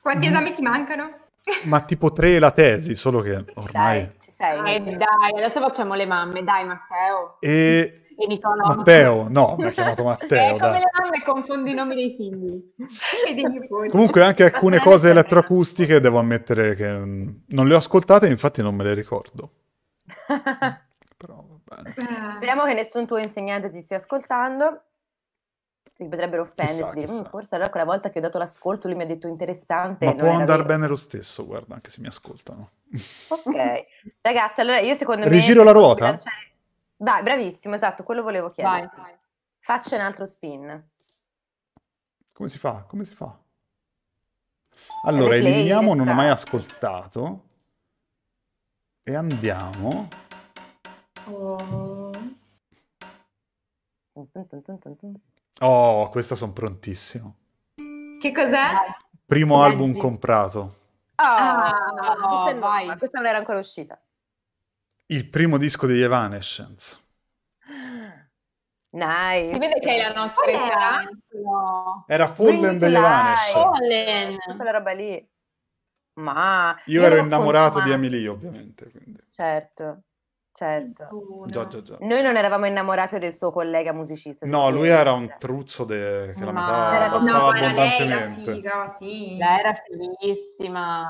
Quanti mm. esami ti mancano? Ma tipo tre la tesi, solo che ormai... Dai, ci sei. Eh, dai, adesso facciamo le mamme, dai Matteo. E genitore. No. Matteo, no, mi ha chiamato Matteo. eh, come le mamme confondo i nomi dei figli. Comunque anche alcune cose elettroacustiche devo ammettere che mm, non le ho ascoltate, infatti non me le ricordo. Però va bene. Eh. Speriamo che nessun tuo insegnante ti stia ascoltando. Ti potrebbero offendersi, chissà, mm, chissà. forse allora quella volta che ho dato l'ascolto lui mi ha detto interessante. Ma può andare bene lo stesso, guarda, anche se mi ascoltano. Ok, ragazzi, allora io secondo me... Rigiro la ruota? Lanciare... Vai, bravissimo, esatto, quello volevo chiedere. Vai. Faccia un altro spin. Come si fa? Come si fa? Allora, eliminiamo, non ho mai ascoltato. E andiamo. Oh, oh questa sono prontissimo. Che cos'è? Primo Leggi. album comprato. Oh, ah, questa, questa non era ancora uscita il primo disco degli Evanescence. Nice. Si vede che hai la nostra età. Era, no. era degli Evanescence. Quella roba lì. Ma io, io ero innamorato consumato. di Emily, ovviamente. Quindi. Certo, certo. Una. Già, già, già. Noi non eravamo innamorati del suo collega musicista. No, lui era, era un truzzo de... che la metà era... No, era lei la figa, sì. Lei era fighissima.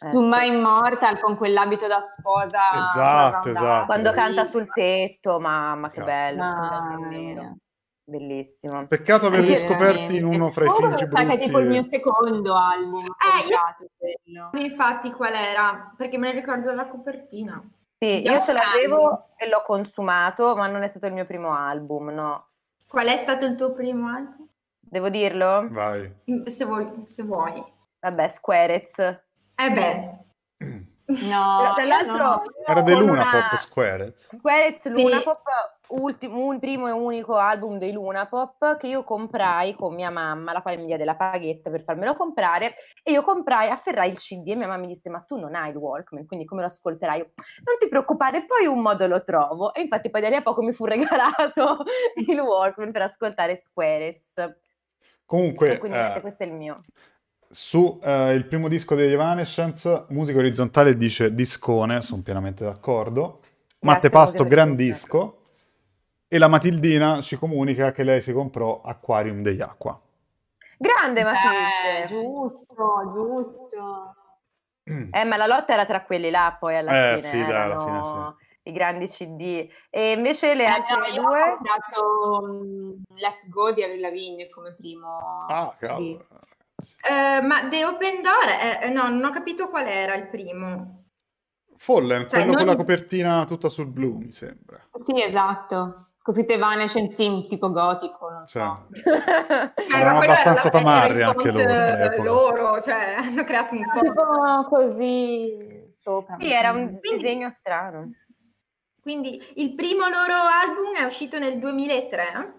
Eh, su eh, My Immortal con quell'abito da sposa esatto, esatto quando eh. canta sul tetto mamma che Grazie. bello, ah, bellissimo peccato averli scoperti in uno fra i oh, film più brutti che tipo il mio secondo album eh, io... Bello. infatti qual era perché me ne ricordo la copertina sì, Andiamo io ce l'avevo e l'ho consumato ma non è stato il mio primo album no qual è stato il tuo primo album? devo dirlo? vai mm, se vuoi, se vuoi. vabbè Squarez eh beh. No, tra l'altro no. era di Luna Pop una... Squaret. Squaret sì. Luna Pop, ultimo, un primo e unico album dei Luna Pop che io comprai con mia mamma, la quale mi diede la paghetta per farmelo comprare e io comprai, afferrai il CD e mia mamma mi disse "Ma tu non hai il Walkman, quindi come lo ascolterai?". Io, non ti preoccupare, poi un modo lo trovo. E infatti poi da lì a poco mi fu regalato il Walkman per ascoltare Squaret. Comunque, e quindi eh, questo è il mio. Su eh, il primo disco degli Evanescence, Musica Orizzontale dice discone, sono pienamente d'accordo. Matte Pasto, gran disco. E la Matildina ci comunica che lei si comprò Aquarium degli Acqua. Grande Matilde! Eh, giusto, giusto. Eh, ma la lotta era tra quelli là poi alla eh, fine. Sì, dai, alla fine sì. I grandi CD. E invece le eh, altre no, due... Ho comprato um, mm, Let's Go di Avril Lavigne come primo. Ah, cavolo. Eh, ma The Open Door, è... Eh, no, non ho capito qual era il primo. Fallen, cioè, quello non... con la copertina tutta sul blu, mi sembra. Sì, esatto. Così Tevanesce in sim, tipo gotico, non certo. cioè, so. Erano abbastanza tamarri anche loro. Eh, loro, cioè, hanno creato un po'. Tipo così sopra. Sì, era un quindi, disegno strano. Quindi il primo loro album è uscito nel 2003.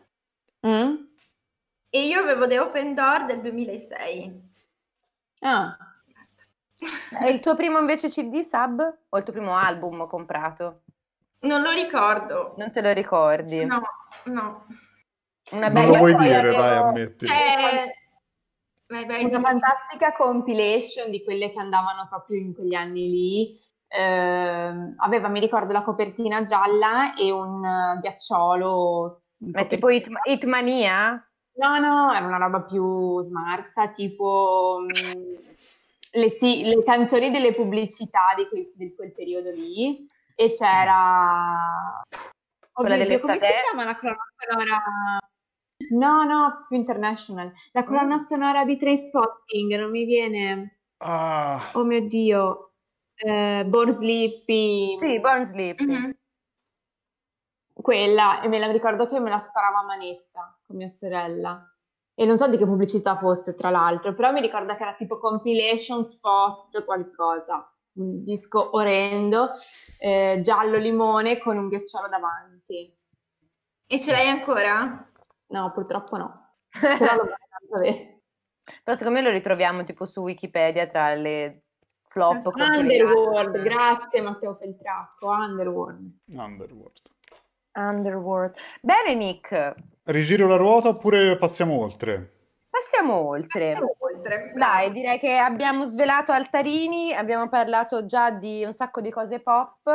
Eh? Mm? E io avevo The Open Door del 2006. Ah. E il tuo primo invece CD sub o il tuo primo album comprato? Non lo ricordo. Non te lo ricordi? No, no. Una bella non lo vuoi dire, avevo... dai, ammetti. Eh... Vai, vai, una fantastica compilation di quelle che andavano proprio in quegli anni lì. Eh, aveva, mi ricordo, la copertina gialla e un eh, ghiacciolo. Ma tipo Hitmania? No, no, era una roba più smarsa, tipo mh, mm, le, sì, le, canzoni delle pubblicità di quel, di quel periodo lì e c'era... Oh, Quella delle come si chiama la colonna sonora? No, no, più international. La mm. colonna sonora di Train Spotting, non mi viene... Ah. Oh mio Dio, eh, Born Sleepy. Sì, Born Sleepy. Mm-hmm quella e me la ricordo che me la sparava a manetta con mia sorella e non so di che pubblicità fosse tra l'altro, però mi ricordo che era tipo compilation spot qualcosa, un disco orrendo, eh, giallo limone con un ghiacciolo davanti. E ce l'hai ancora? No, purtroppo no. Però secondo me lo ritroviamo tipo su Wikipedia tra le flop. Underworld, grazie Matteo Feltracco, Underworld. Underworld. Underworld. Bene, Nick. Rigiro la ruota oppure passiamo oltre? Passiamo oltre. Passiamo oltre. Dai, direi che abbiamo svelato Altarini, abbiamo parlato già di un sacco di cose pop,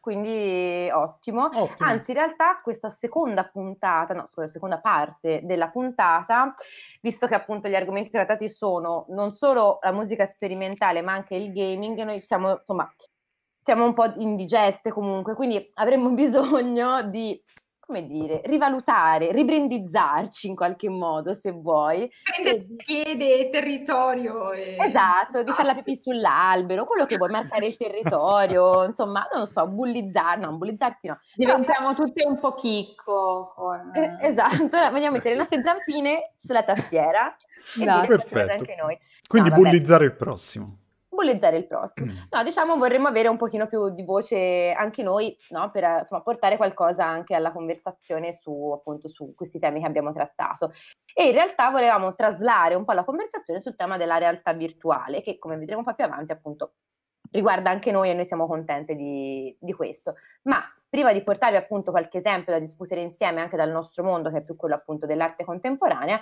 quindi ottimo. ottimo. Anzi, in realtà questa seconda puntata, no, scusa, seconda parte della puntata, visto che appunto gli argomenti trattati sono non solo la musica sperimentale, ma anche il gaming, noi siamo, insomma, siamo un po' indigeste comunque, quindi avremmo bisogno di come dire, rivalutare, ribrandizzarci in qualche modo, se vuoi. Prendere piede, territorio. E... Esatto, di farla pipì sull'albero, quello che vuoi, marcare il territorio, insomma, non so, bullizzare, no, bullizzarti no. Diventiamo no. tutte un po' chicco. Con... Eh, esatto, vogliamo mettere le nostre zampine sulla tastiera. e no, esatto. dire perfetto. Anche noi. Quindi no, bullizzare il prossimo bullizzare il prossimo. Mm. No, diciamo vorremmo avere un pochino più di voce anche noi, no? per insomma, portare qualcosa anche alla conversazione su, appunto, su questi temi che abbiamo trattato. E in realtà volevamo traslare un po' la conversazione sul tema della realtà virtuale, che come vedremo poi più avanti, appunto, riguarda anche noi e noi siamo contenti di, di questo. Ma prima di portarvi appunto qualche esempio da discutere insieme anche dal nostro mondo, che è più quello appunto dell'arte contemporanea,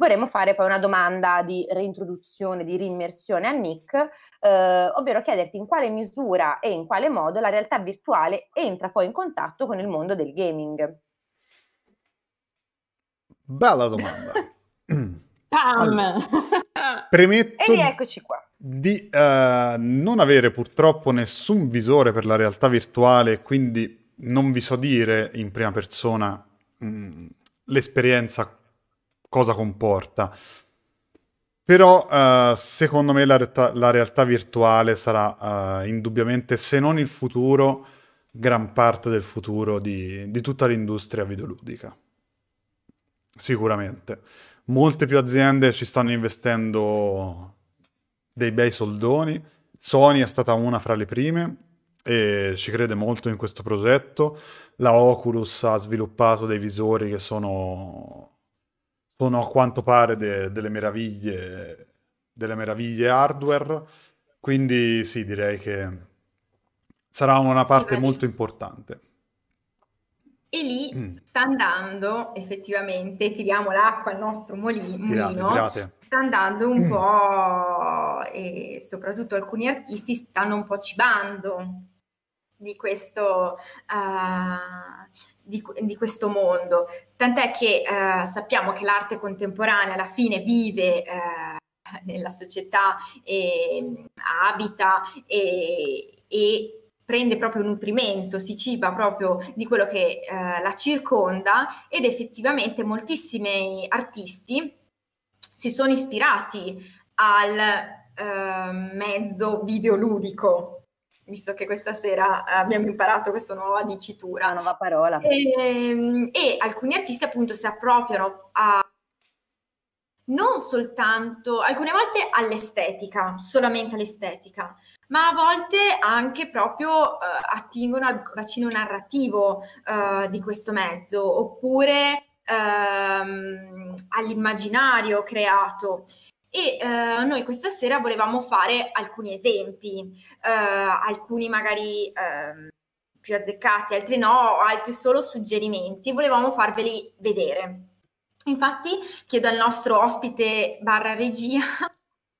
vorremmo fare poi una domanda di reintroduzione, di rimmersione a Nick, eh, ovvero chiederti in quale misura e in quale modo la realtà virtuale entra poi in contatto con il mondo del gaming. Bella domanda. Pam! premetto e eccoci qua. di uh, non avere purtroppo nessun visore per la realtà virtuale, quindi non vi so dire in prima persona mh, mm, l'esperienza cosa comporta. Però uh, secondo me la realtà, la realtà virtuale sarà uh, indubbiamente, se non il futuro, gran parte del futuro di, di tutta l'industria videoludica. Sicuramente. Molte più aziende ci stanno investendo dei bei soldoni. Sony è stata una fra le prime e ci crede molto in questo progetto. La Oculus ha sviluppato dei visori che sono sono a quanto pare de- delle, meraviglie, delle meraviglie hardware, quindi sì, direi che sarà una parte sì, molto importante. E lì mm. sta andando effettivamente, tiriamo l'acqua al nostro moli- tirate, mulino, tirate. sta andando un mm. po' e soprattutto alcuni artisti stanno un po' cibando di questo, uh, di, di questo, mondo. Tant'è che uh, sappiamo che l'arte contemporanea alla fine vive uh, nella società, e, mm, abita e, e, prende proprio nutrimento, si ciba proprio di quello che la circonda ed effettivamente moltissimi artisti si sono ispirati al mezzo videoludico visto che questa sera abbiamo imparato questa nuova dicitura. Una nuova parola. E, ehm, e alcuni artisti appunto si appropriano a non soltanto, alcune volte all'estetica, solamente all'estetica, ma a volte anche proprio uh, attingono al bacino narrativo uh, di questo mezzo, oppure uh, all'immaginario creato. E eh, noi questa sera volevamo fare alcuni esempi, eh, alcuni magari eh, più azzeccati, altri no, altri solo suggerimenti, volevamo farveli vedere. Infatti chiedo al nostro ospite barra regia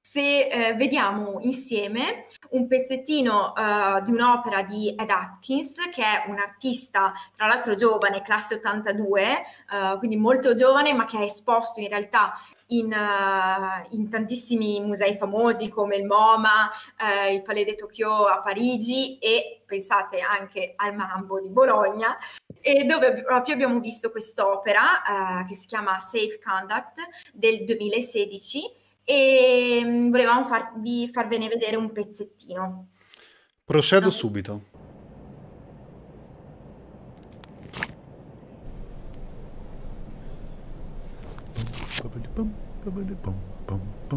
se eh, vediamo insieme un pezzettino eh, di un'opera di Ed Atkins, che è un artista tra l'altro giovane, classe 82, eh, quindi molto giovane, ma che ha esposto in realtà in, uh, in tantissimi musei famosi come il MoMA, uh, il Palais de Tokyo a Parigi e pensate anche al Mambo di Bologna, e dove proprio abbiamo visto quest'opera uh, che si chiama Safe Conduct del 2016 e mm, volevamo farvi, farvene vedere un pezzettino. Procedo no. subito. bum bum bum bum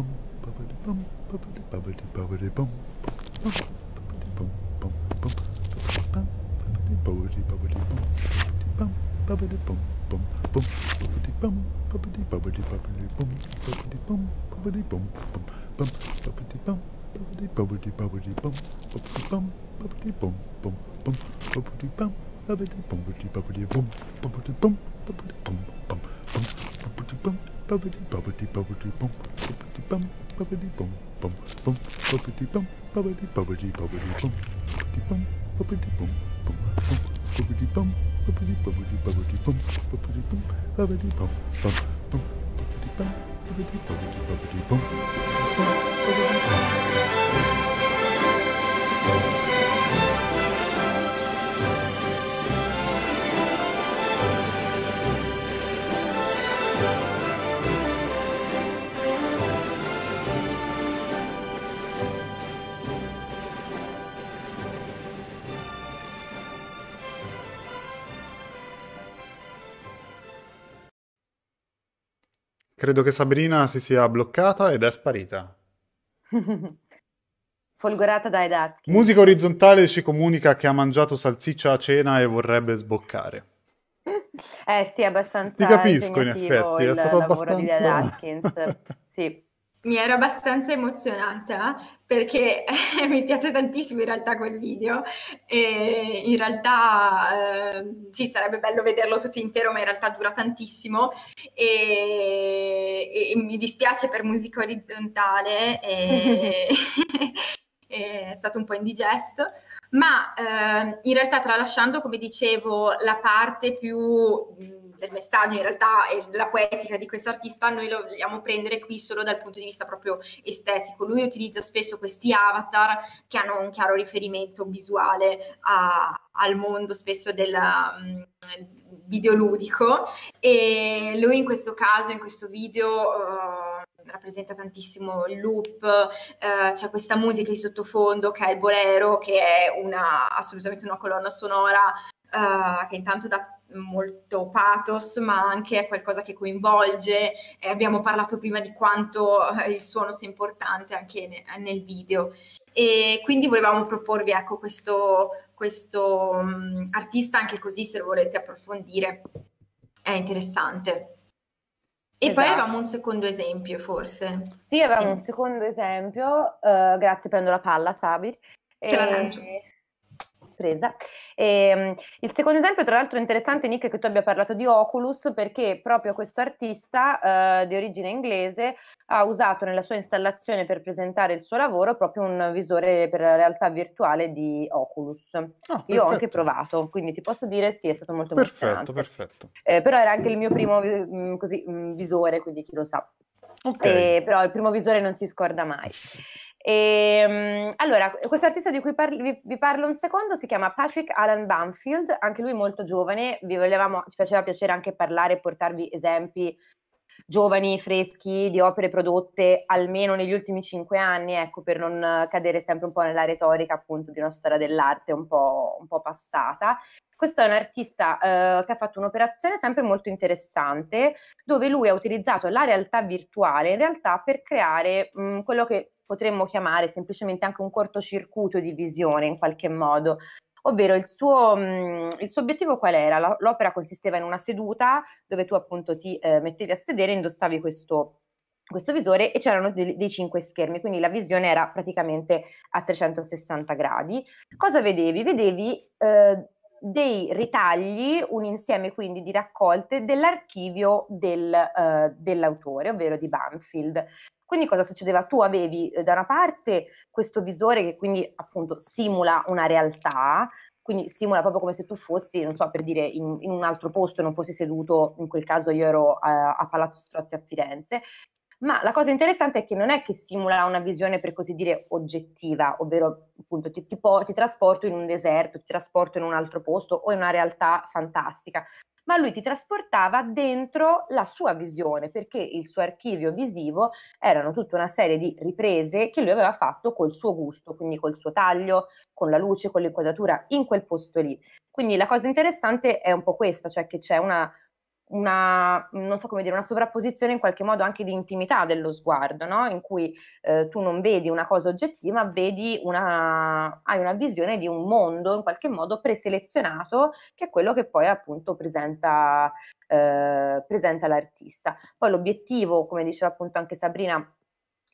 bubbity bubbity bubbity bum bubbity bum bubbity bum bum bum bubbity bum bubbity bubbity bubbity bum bubbity bum bubbity bum bum bum bubbity bum bubbity bubbity bubbity bum bubbity bum bubbity bum bum bum bubbity bum bubbity bubbity bubbity bum bubbity bum bubbity bum Credo che Sabrina si sia bloccata ed è sparita. Folgorata dai dati. Musica orizzontale ci comunica che ha mangiato salsiccia a cena e vorrebbe sboccare. Eh sì, abbastanza. Ti capisco in effetti, è stato abbastanza. Di sì mi ero abbastanza emozionata perché eh, mi piace tantissimo in realtà quel video e in realtà eh, sì sarebbe bello vederlo tutto intero ma in realtà dura tantissimo e, e, e mi dispiace per musica orizzontale e, è stato un po' indigesto ma eh, in realtà tralasciando come dicevo la parte più del messaggio in realtà e della poetica di questo artista noi lo vogliamo prendere qui solo dal punto di vista proprio estetico. Lui utilizza spesso questi avatar che hanno un chiaro riferimento visuale a, al mondo spesso del mm, videoludico e lui in questo caso, in questo video... Uh, rappresenta tantissimo il loop, eh, c'è questa musica di sottofondo che è il bolero, che è una, assolutamente una colonna sonora eh, che intanto dà molto pathos, ma anche qualcosa che coinvolge. Eh, abbiamo parlato prima di quanto eh, il suono sia importante anche ne, nel video. E quindi volevamo proporvi ecco, questo, questo um, artista anche così se lo volete approfondire. È interessante. E esatto. poi avevamo un secondo esempio, forse. Sì, avevamo sì. un secondo esempio. Uh, grazie, prendo la palla, Sabir. Te e... la lancio. Presa. E, ehm, il secondo esempio, tra l'altro, è interessante, Nick, che tu abbia parlato di Oculus, perché proprio questo artista eh, di origine inglese ha usato nella sua installazione per presentare il suo lavoro proprio un visore per la realtà virtuale di Oculus. Ah, Io ho anche provato, quindi ti posso dire sì, è stato molto perfetto, perfetto. Eh, però era anche il mio primo mh, mm, così, mh, mm, visore, quindi chi lo sa. Okay. Eh, però il primo visore non si scorda mai. E, ehm, allora, questo artista di cui parli, vi, vi, parlo un secondo si chiama Patrick Alan Banfield, anche lui molto giovane, volevamo, ci faceva piacere anche parlare e portarvi esempi giovani, freschi, di opere prodotte almeno negli ultimi cinque anni, ecco, per non cadere sempre un po' nella retorica appunto di una storia dell'arte un po', un po passata. Questo è un artista eh, che ha fatto un'operazione sempre molto interessante, dove lui ha utilizzato la realtà virtuale in realtà per creare mh, mm, quello che potremmo chiamare semplicemente anche un cortocircuito di visione in qualche modo. Ovvero il suo, mhmm, il suo obiettivo qual era? L'opera consisteva in una seduta dove tu appunto ti eh, mettevi a sedere indossavi questo questo visore e c'erano dei, dei, cinque schermi, quindi la visione era praticamente a 360 gradi. Cosa vedevi? Vedevi eh, dei ritagli, un insieme quindi di raccolte dell'archivio del, eh, dell'autore, ovvero di Banfield. Quindi cosa succedeva? Tu avevi eh, da una parte questo visore che quindi appunto simula una realtà, quindi simula proprio come se tu fossi, non so, per dire, in, in un altro posto e non fossi seduto, in quel caso io ero a, a Palazzo Strozzi a Firenze, ma la cosa interessante è che non è che simula una visione per così dire oggettiva, ovvero appunto ti, ti, po- ti trasporto in un deserto, ti trasporto in un altro posto o in una realtà fantastica, ma lui ti trasportava dentro la sua visione, perché il suo archivio visivo erano tutta una serie di riprese che lui aveva fatto col suo gusto, quindi col suo taglio, con la luce, con l'inquadratura in quel posto lì. Quindi la cosa interessante è un po' questa, cioè che c'è una una, non so come dire, una, sovrapposizione in qualche modo anche di intimità dello sguardo, no? in cui eh, tu non vedi una cosa oggettiva, vedi una, hai una visione di un mondo in qualche modo preselezionato, che è quello che poi appunto presenta, eh, presenta l'artista. Poi l'obiettivo, come diceva appunto anche Sabrina,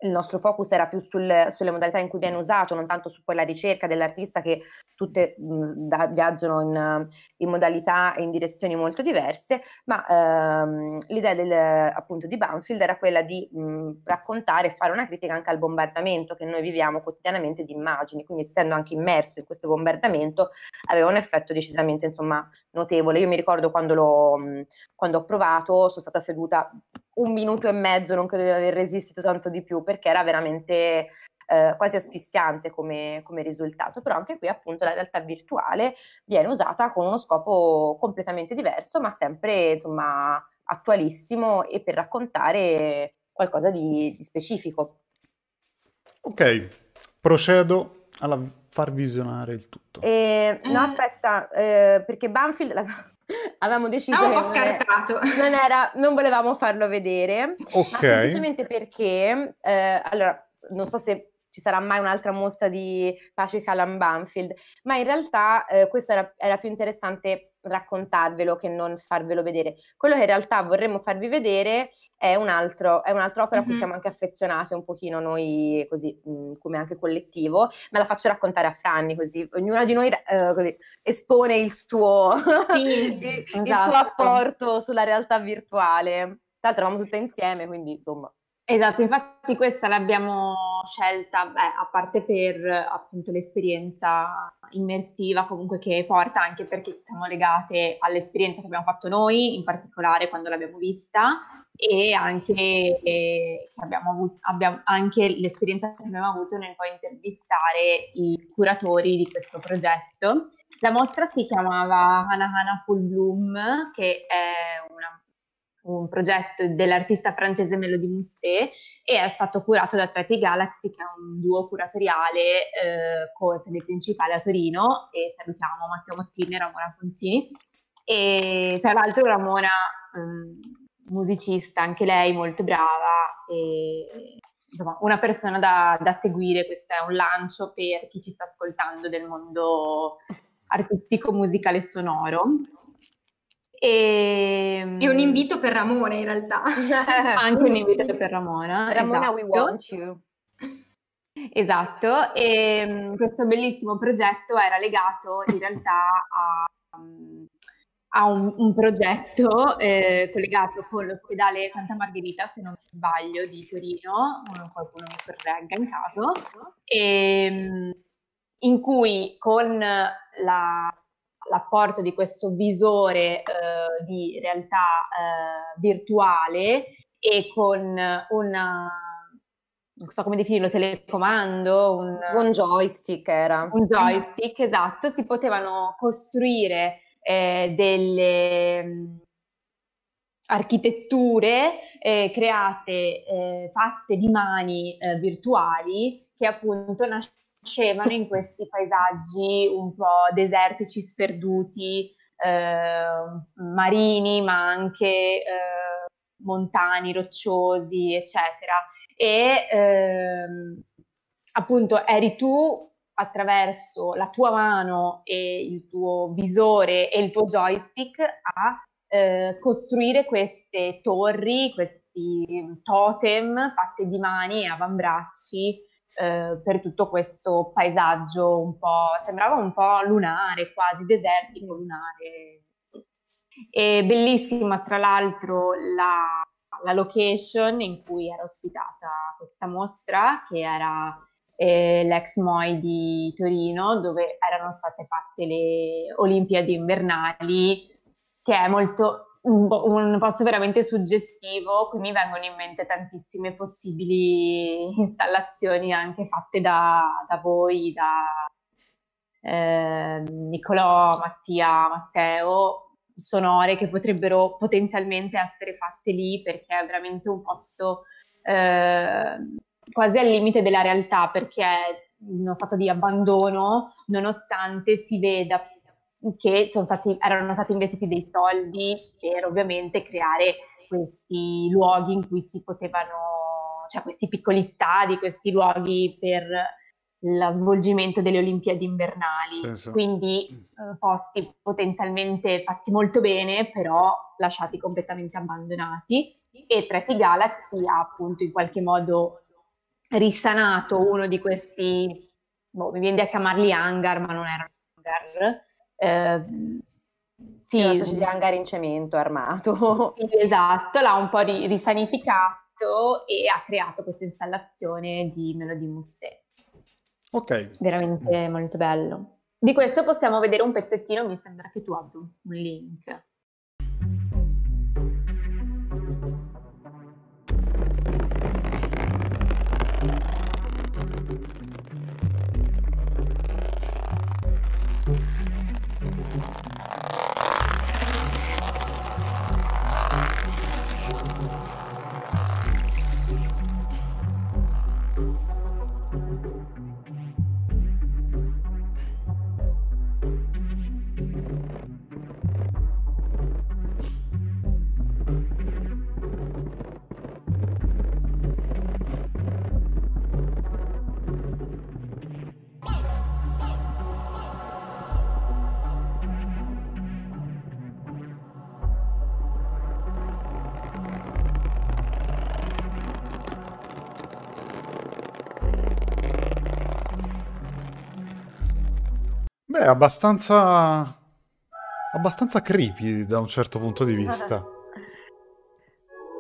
il nostro focus era più sul, sulle modalità in cui viene usato, non tanto su quella ricerca dell'artista che tutte mh, mm, da, viaggiano in, in, modalità e in direzioni molto diverse, ma ehm, l'idea del, appunto di Banfield era quella di mh, mm, raccontare e fare una critica anche al bombardamento che noi viviamo quotidianamente di immagini, quindi essendo anche immerso in questo bombardamento aveva un effetto decisamente insomma, notevole. Io mi ricordo quando, l'ho, mh, mm, quando ho provato, sono stata seduta un minuto e mezzo, non credo di aver resistito tanto di più perché era veramente eh, quasi asfissiante come, come, risultato, però anche qui appunto la realtà virtuale viene usata con uno scopo completamente diverso, ma sempre insomma attualissimo e per raccontare qualcosa di, di specifico. Ok, procedo alla far visionare il tutto. Eh, no, eh. aspetta, eh, perché Banfield, la, avevamo deciso ah, un po' scartato. Non, era, non volevamo farlo vedere, okay. semplicemente perché, eh, allora, non so se ci sarà mai un'altra mostra di Pace Calan Banfield, ma in realtà eh, questo era, era più interessante raccontarvelo che non farvelo vedere. Quello che in realtà vorremmo farvi vedere è, un altro, è un'altra opera a mm-hmm. cui siamo anche affezionati un pochino noi così mh, mhmm, come anche collettivo, ma la faccio raccontare a Franni così ognuna di noi eh, così, espone il suo, sì, il, esatto. il suo apporto sulla realtà virtuale. Tra l'altro eravamo tutte insieme, quindi insomma Esatto, infatti questa l'abbiamo scelta, beh, a parte per appunto l'esperienza immersiva comunque che porta, anche perché siamo legate all'esperienza che abbiamo fatto noi, in particolare quando l'abbiamo vista, e anche, eh, abbiamo avuto, abbiamo, anche l'esperienza che abbiamo avuto nel poi intervistare i curatori di questo progetto. La mostra si chiamava Hana Hana Full Bloom, che è una un progetto dell'artista francese Melody Musset e è stato curato da Trepi Galaxy, che è un duo curatoriale eh, con sede principale a Torino. E salutiamo Matteo Mottini e Ramona Ponzini. E tra l'altro Ramona, mh, mm, musicista, anche lei molto brava, e, insomma, una persona da, da seguire. Questo è un lancio per chi ci sta ascoltando del mondo artistico, musicale e sonoro. Ehm, e... È un invito per Ramona in realtà. Anche un invito per Ramona. Ramona, esatto. we want you. Esatto, e ehm, questo bellissimo progetto era legato in realtà a, mm, a un, un, progetto eh, collegato con l'ospedale Santa Margherita, se non mi sbaglio, di Torino, qualcuno mi corregga in caso, e, ehm, in cui con la l'apporto di questo visore eh, di realtà eh, virtuale e con una, non so come definirlo, telecomando, un, un joystick era. Un joystick, esatto, si potevano costruire eh, delle mm, architetture eh, create, eh, fatte di mani eh, virtuali che appunto nascevano nascevano in questi paesaggi un po' desertici, sperduti, eh, marini, ma anche eh, montani, rocciosi, eccetera. E ehm, appunto eri tu attraverso la tua mano e il tuo visore e il tuo joystick a eh, costruire queste torri, questi totem fatte di mani e avambracci eh, per tutto questo paesaggio un po', sembrava un po' lunare, quasi desertico lunare. Sì. E bellissima tra l'altro la, la, location in cui era ospitata questa mostra, che era eh, l'ex MOI di Torino, dove erano state fatte le Olimpiadi invernali, che è molto un, posto veramente suggestivo, qui mi vengono in mente tantissime possibili installazioni anche fatte da, da voi, da eh, Nicolò, Mattia, Matteo, sonore che potrebbero potenzialmente essere fatte lì perché è veramente un posto eh, quasi al limite della realtà perché è uno stato di abbandono nonostante si veda che stati, erano stati investiti dei soldi per ovviamente creare questi luoghi in cui si potevano, cioè questi piccoli stadi, questi luoghi per lo svolgimento delle Olimpiadi invernali, Senso. quindi eh, posti potenzialmente fatti molto bene, però lasciati completamente abbandonati e Traffic Galaxy ha appunto in qualche modo risanato uno di questi, boh, mi viene a chiamarli hangar, ma non erano hangar, eh, sì, il nostro hangar in cemento armato. Sì, esatto, l'ha un po' ri- risanificato e ha creato questa installazione di Melody Musset. Ok. Veramente mm. molto bello. Di questo possiamo vedere un pezzettino, mi sembra che tu abbia un link. Beh, abbastanza... abbastanza creepy da un certo punto di vista.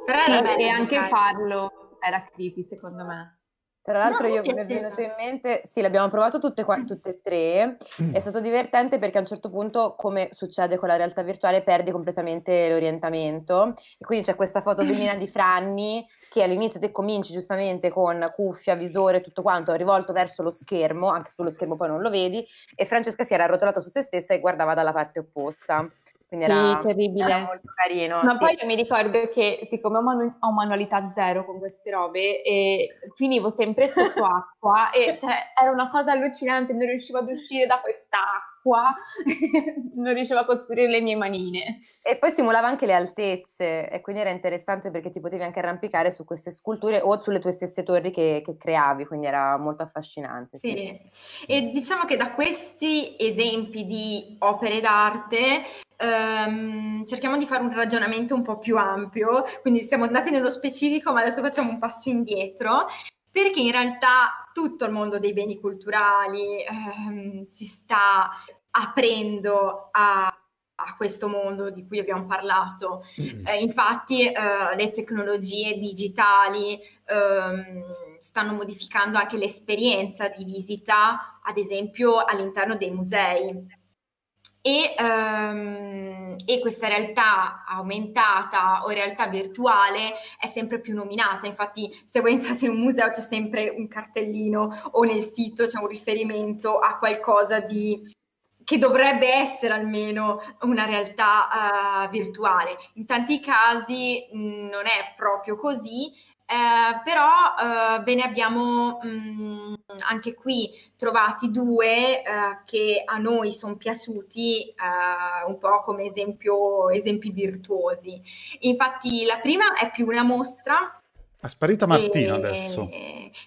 Però sì, e anche farlo era creepy, secondo me. Tra l'altro no, io mi è venuto in mente, sì, l'abbiamo provato tutte, qua, tutte e tre, mm. è stato divertente perché a un certo punto, come succede con la realtà virtuale, perdi completamente l'orientamento. E quindi c'è questa foto bellina di Franni che all'inizio te cominci giustamente con cuffia, visore, tutto quanto rivolto verso lo schermo, anche se tu lo schermo poi non lo vedi, e Francesca si era arrotolata su se stessa e guardava dalla parte opposta. Quindi sì, era, terribile. Era molto carino. Ma sì. poi io mi ricordo che siccome ho, manu- ho manualità zero con queste robe, e eh, finivo sempre sempre sotto acqua e cioè, era una cosa allucinante, non riuscivo ad uscire da quest'acqua, non riuscivo a costruire le mie manine. E poi simulava anche le altezze e quindi era interessante perché ti potevi anche arrampicare su queste sculture o sulle tue stesse torri che, che creavi, quindi era molto affascinante. Sì. sì, e diciamo che da questi esempi di opere d'arte Um, cerchiamo di fare un ragionamento un po' più ampio, quindi siamo andati nello specifico, ma adesso facciamo un passo indietro perché in realtà tutto il mondo dei beni culturali ehm, si sta aprendo a, a questo mondo di cui abbiamo parlato. Mm. Eh, infatti eh, le tecnologie digitali ehm, stanno modificando anche l'esperienza di visita, ad esempio all'interno dei musei. E, um, e, questa realtà aumentata o realtà virtuale è sempre più nominata. Infatti, se voi entrate in un museo c'è sempre un cartellino o nel sito c'è un riferimento a qualcosa di, che dovrebbe essere almeno una realtà uh, virtuale. In tanti casi mh, mm, non è proprio così eh, però eh, ve ne abbiamo mh, mm, anche qui trovati due eh, che a noi sono piaciuti eh, un po' come esempio, esempi virtuosi. Infatti la prima è più una mostra è sparita Martina e, adesso.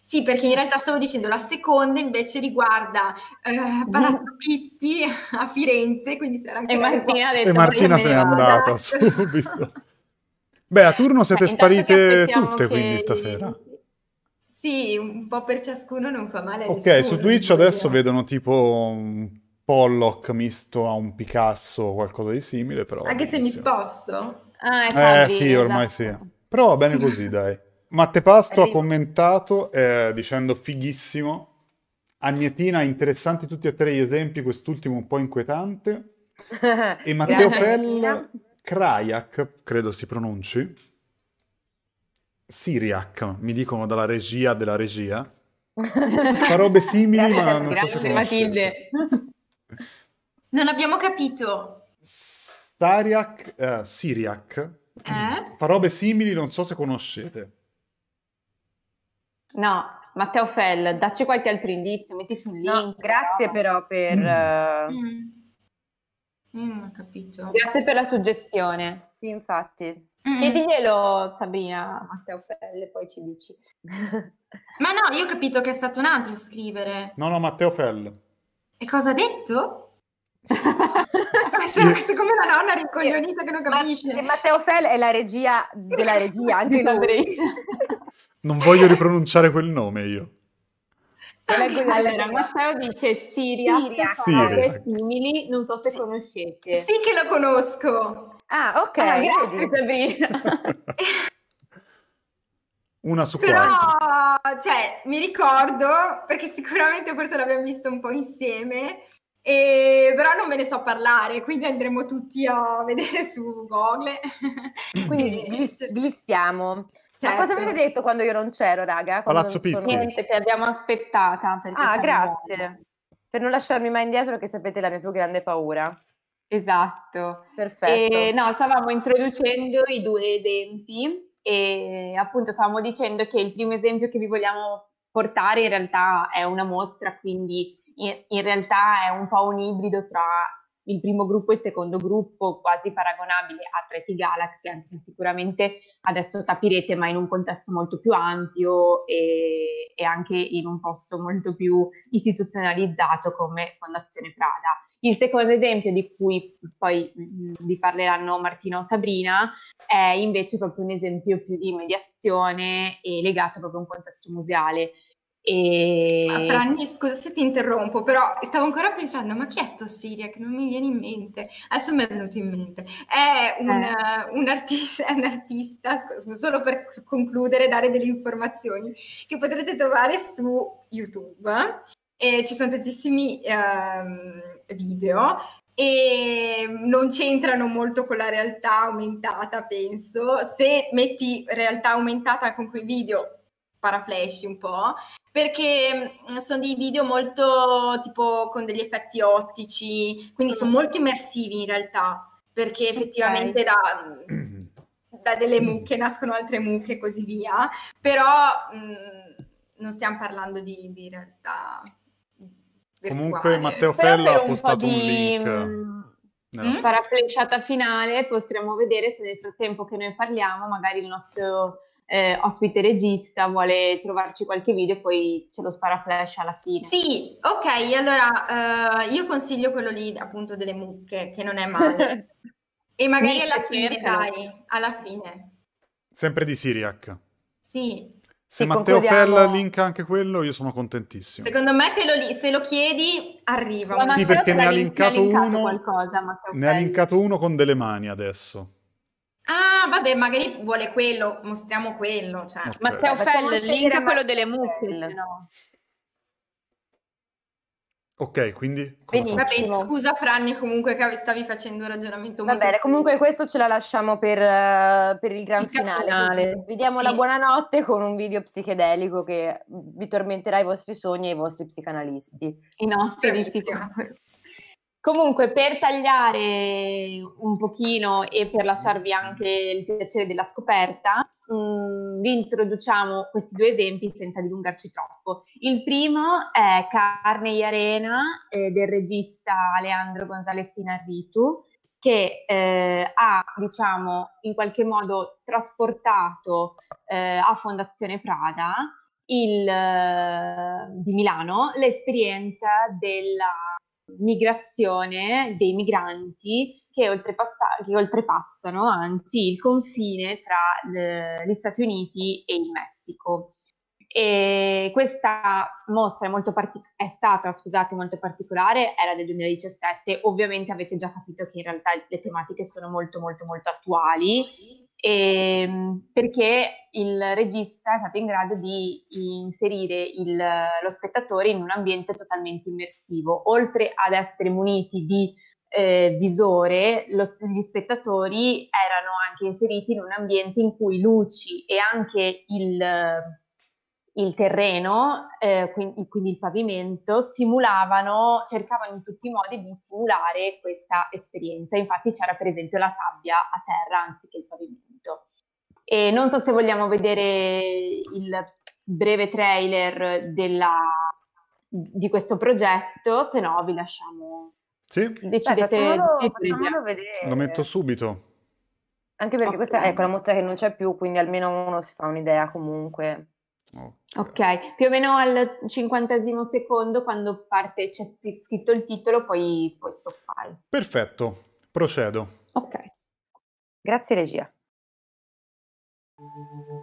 Sì, perché in realtà stavo dicendo la seconda invece riguarda eh, Palazzo Pitti a Firenze, quindi sarà anche e Martina, e Martina se n'è andata subito. Beh, a turno siete Beh, sparite tutte quindi stasera. Sì, un po' per ciascuno non fa male. Ok, nessuno, su Twitch adesso dire. vedono tipo un Pollock misto a un Picasso o qualcosa di simile, però... Anche se mi sposto. Ah, eh, sì, vero, ormai sì. Esatto. Però va bene così, dai. Matte Pasto ha commentato eh, dicendo fighissimo. Agnetina, interessanti tutti e tre gli esempi, quest'ultimo un po' inquietante. E Matteo Fell Krajak, credo si pronunci, Siriac, mi dicono dalla regia della regia. Fa robe simili, ma non so se Matilde. non abbiamo capito. Sariac, eh, Siriac. Eh? Fa robe simili, non so se conoscete. No, Matteo Fell, dacci qualche altro indizio, mettici un link. No, grazie però per... Mm. Uh... Mm. Mm, capito. Grazie per la suggestione. Sì, infatti. Mm. Chiediglielo, Sabrina, Matteo Felle, poi ci dici. Ma no, io ho capito che è stato un altro a scrivere. No, no, Matteo Pell. E cosa ha detto? Siccome sì. la nonna rincoglionita che non capisce. Matteo Fell è la regia della regia, anche lui. non voglio ripronunciare quel nome io. Allora, Matteo dice Siria, Siria. simili, non so se sì. conoscete. Sì che lo conosco. Ah, ok. Ah, grazie Sabrina. Una su Però, cioè, mi ricordo, perché sicuramente forse l'abbiamo visto un po' insieme, e, però non ve ne so parlare, quindi andremo tutti a vedere su Google. quindi glissiamo. Certo. Ma cosa certo. avete detto quando io non c'ero, raga? Palazzo Pippi. Sono... Niente, ti abbiamo aspettata. Ah, grazie. Andata. Per non lasciarmi mai indietro, che sapete la mia più grande paura. Esatto. Perfetto. E, no, stavamo introducendo i due esempi e appunto stavamo dicendo che il primo esempio che vi vogliamo portare in realtà è una mostra, quindi in, in realtà è un po' un ibrido tra il primo gruppo e il secondo gruppo quasi paragonabile a Treti Galaxy, anzi sicuramente adesso capirete, ma in un contesto molto più ampio e, e anche in un posto molto più istituzionalizzato come Fondazione Prada. Il secondo esempio di cui poi vi parleranno Martino e Sabrina è invece proprio un esempio più di mediazione e legato proprio a un contesto museale. E... Ma Franni, scusa se ti interrompo, però stavo ancora pensando, ma chi è sto Siria che non mi viene in mente? Adesso mi è venuto in mente. È un, eh. eh un, artista, un artista, solo per concludere, dare delle informazioni, che potrete trovare su YouTube. Eh, ci sono tantissimi eh, video e non c'entrano molto con la realtà aumentata, penso. Se metti realtà aumentata con quei video paraflash un po', perché mm, sono dei video molto tipo con degli effetti ottici, quindi sono mm. molto immersivi in realtà, perché effettivamente okay. da, mm, da, delle mucche nascono altre mucche e così via, però mh, non stiamo parlando di, di realtà. Virtuale. Comunque Matteo Fella ha postato un, un di... link. Nella Farà frecciata finale, potremo vedere se nel frattempo che noi parliamo, magari il nostro eh, ospite regista vuole trovarci qualche video e poi ce lo spara flash alla fine. Sì, ok, allora eh, io consiglio quello lì appunto delle mucche, che non è male. e magari alla fine, dai, alla fine. Sempre di Siriac. Sì. Se, Se Matteo concludiamo... Pella linka anche quello, io sono contentissimo. Secondo me lo, se lo chiedi arriva. Ma sì, perché ne ha linkato, linkato uno. Qualcosa, ne ha linkato uno con delle mani adesso. Ah, vabbè, magari vuole quello, mostriamo quello. Cioè. Okay. Matteo Fell, il link è quello delle mucche. No. Ok, quindi... Va bene, scusa Franni comunque che stavi facendo un ragionamento molto... Va bene, comunque questo ce la lasciamo per, uh, per il gran il finale. finale. Vi diamo sì. la buonanotte con un video psichedelico che vi tormenterà i vostri sogni e i vostri psicanalisti. I nostri, di sicuro. Comunque, per tagliare un pochino e per lasciarvi anche il piacere della scoperta, mh, mm, vi introduciamo questi due esempi senza dilungarci troppo. Il primo è Carne e Arena eh, del regista Leandro Gonzalez Inarritu, che eh, ha, diciamo, in qualche modo trasportato eh, a Fondazione Prada il, eh, di Milano l'esperienza della migrazione dei migranti che, che, oltrepassano anzi il confine tra le, gli Stati Uniti e il Messico. E questa mostra è, partic- è stata scusate, molto particolare, era del 2017, ovviamente avete già capito che in realtà le tematiche sono molto molto molto attuali ehm, perché il regista è stato in grado di inserire il, lo spettatore in un ambiente totalmente immersivo. Oltre ad essere muniti di eh, visore, lo, gli spettatori erano anche inseriti in un ambiente in cui luci e anche il il terreno, eh, quindi, quindi, il pavimento, simulavano, cercavano in tutti i modi di simulare questa esperienza. Infatti c'era per esempio la sabbia a terra anziché il pavimento finito. E non so se vogliamo vedere il breve trailer della, di questo progetto, se no vi lasciamo. Sì. Decidete, Beh, facciamolo, facciamolo vedere. Lo metto subito. Anche perché okay. questa è ecco, la mostra che non c'è più, quindi almeno uno si fa un'idea comunque. Okay. ok, più o meno al cinquantesimo secondo, quando parte c'è scritto il titolo, poi puoi stoppare. Perfetto, procedo. Ok, grazie regia. Thank you.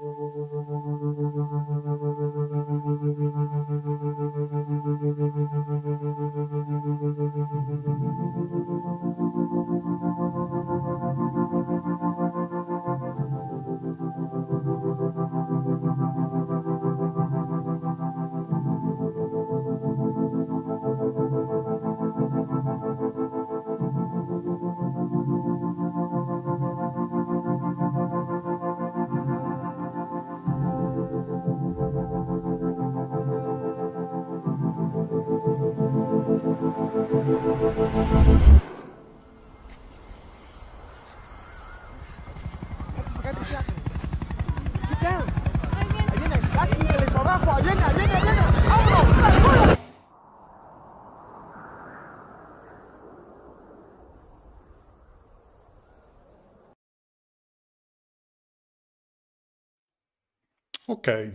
Ok.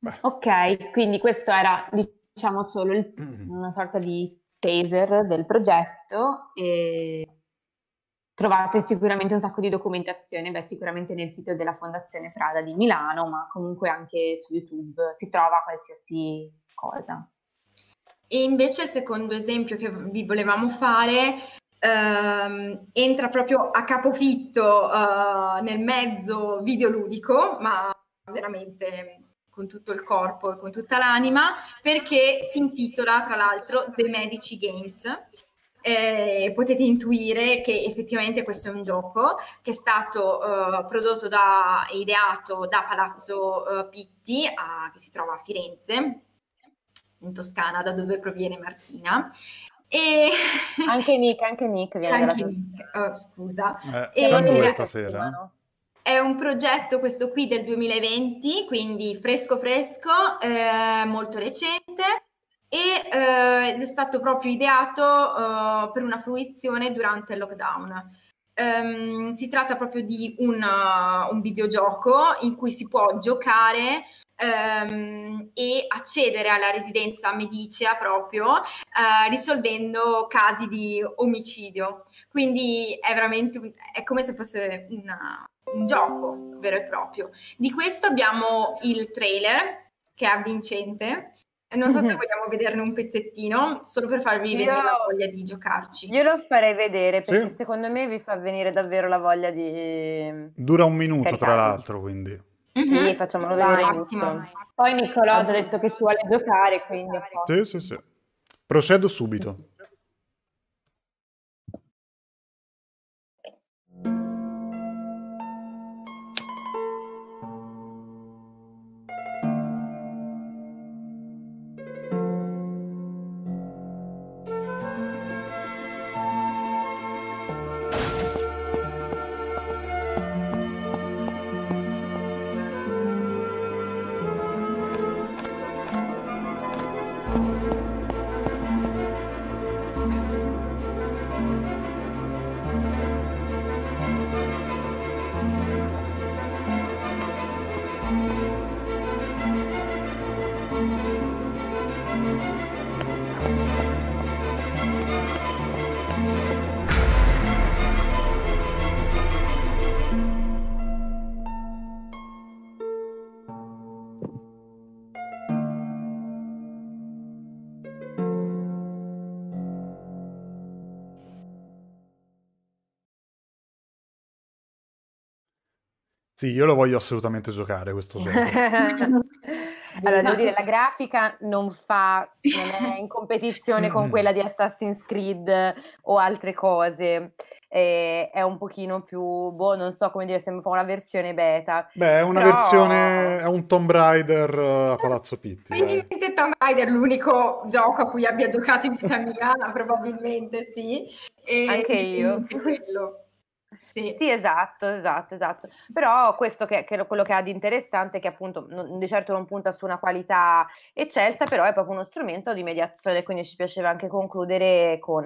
Beh. Ok, quindi questo era diciamo solo il, mm. una sorta di taser del progetto e trovate sicuramente un sacco di documentazione, beh, sicuramente nel sito della Fondazione Prada di Milano, ma comunque anche su YouTube si trova qualsiasi cosa. E invece il secondo esempio che vi volevamo fare ehm, entra proprio a capofitto eh, nel mezzo videoludico, ma veramente con tutto il corpo e con tutta l'anima, perché si intitola tra l'altro The Medici Games. Eh, potete intuire che effettivamente questo è un gioco che è stato eh, prodotto e ideato da Palazzo eh, Pitti, a, che si trova a Firenze, in Toscana, da dove proviene Martina. E... Anche Nick, anche Nick viene anche Nick. Oh, scusa. Eh, e... due stasera. È un progetto questo qui del 2020, quindi fresco fresco, eh, molto recente e eh, è stato proprio ideato eh, per una fruizione durante il lockdown. Um, si tratta proprio di una, uh, un videogioco in cui si può giocare um, e accedere alla residenza medicea proprio uh, risolvendo casi di omicidio. Quindi è veramente un, è come se fosse una, un gioco vero e proprio. Di questo abbiamo il trailer che è avvincente non so se mm-hmm. vogliamo vederne un pezzettino, solo per farvi Io... la voglia di giocarci. Io lo farei vedere perché sì. secondo me vi fa venire davvero la voglia di. Mm, Dura un minuto, Scaricare. tra l'altro, quindi. Mm-hmm. Sì, facciamolo Va, vedere. Attimo, Poi Nicolò ha già detto che ci vuole giocare, quindi. Sì, sì, sì. Procedo subito. Sì, io lo voglio assolutamente giocare questo gioco. allora, devo dire, la grafica non fa, non è in competizione con quella di Assassin's Creed o altre cose. Eh, è un pochino più, boh, non so come dire, sembra un po' una versione beta. Beh, è una però... versione, è un Tomb Raider eh, a Palazzo Pitti. Probabilmente eh. Tomb Raider l'unico gioco a cui abbia giocato in vita mia, probabilmente sì. E Anche io. Quello. Sì. sì, esatto, esatto, esatto. Però questo che, che quello che ha di interessante è che appunto non, di certo non punta su una qualità eccelsa, però è proprio uno strumento di mediazione, quindi ci piaceva anche concludere con,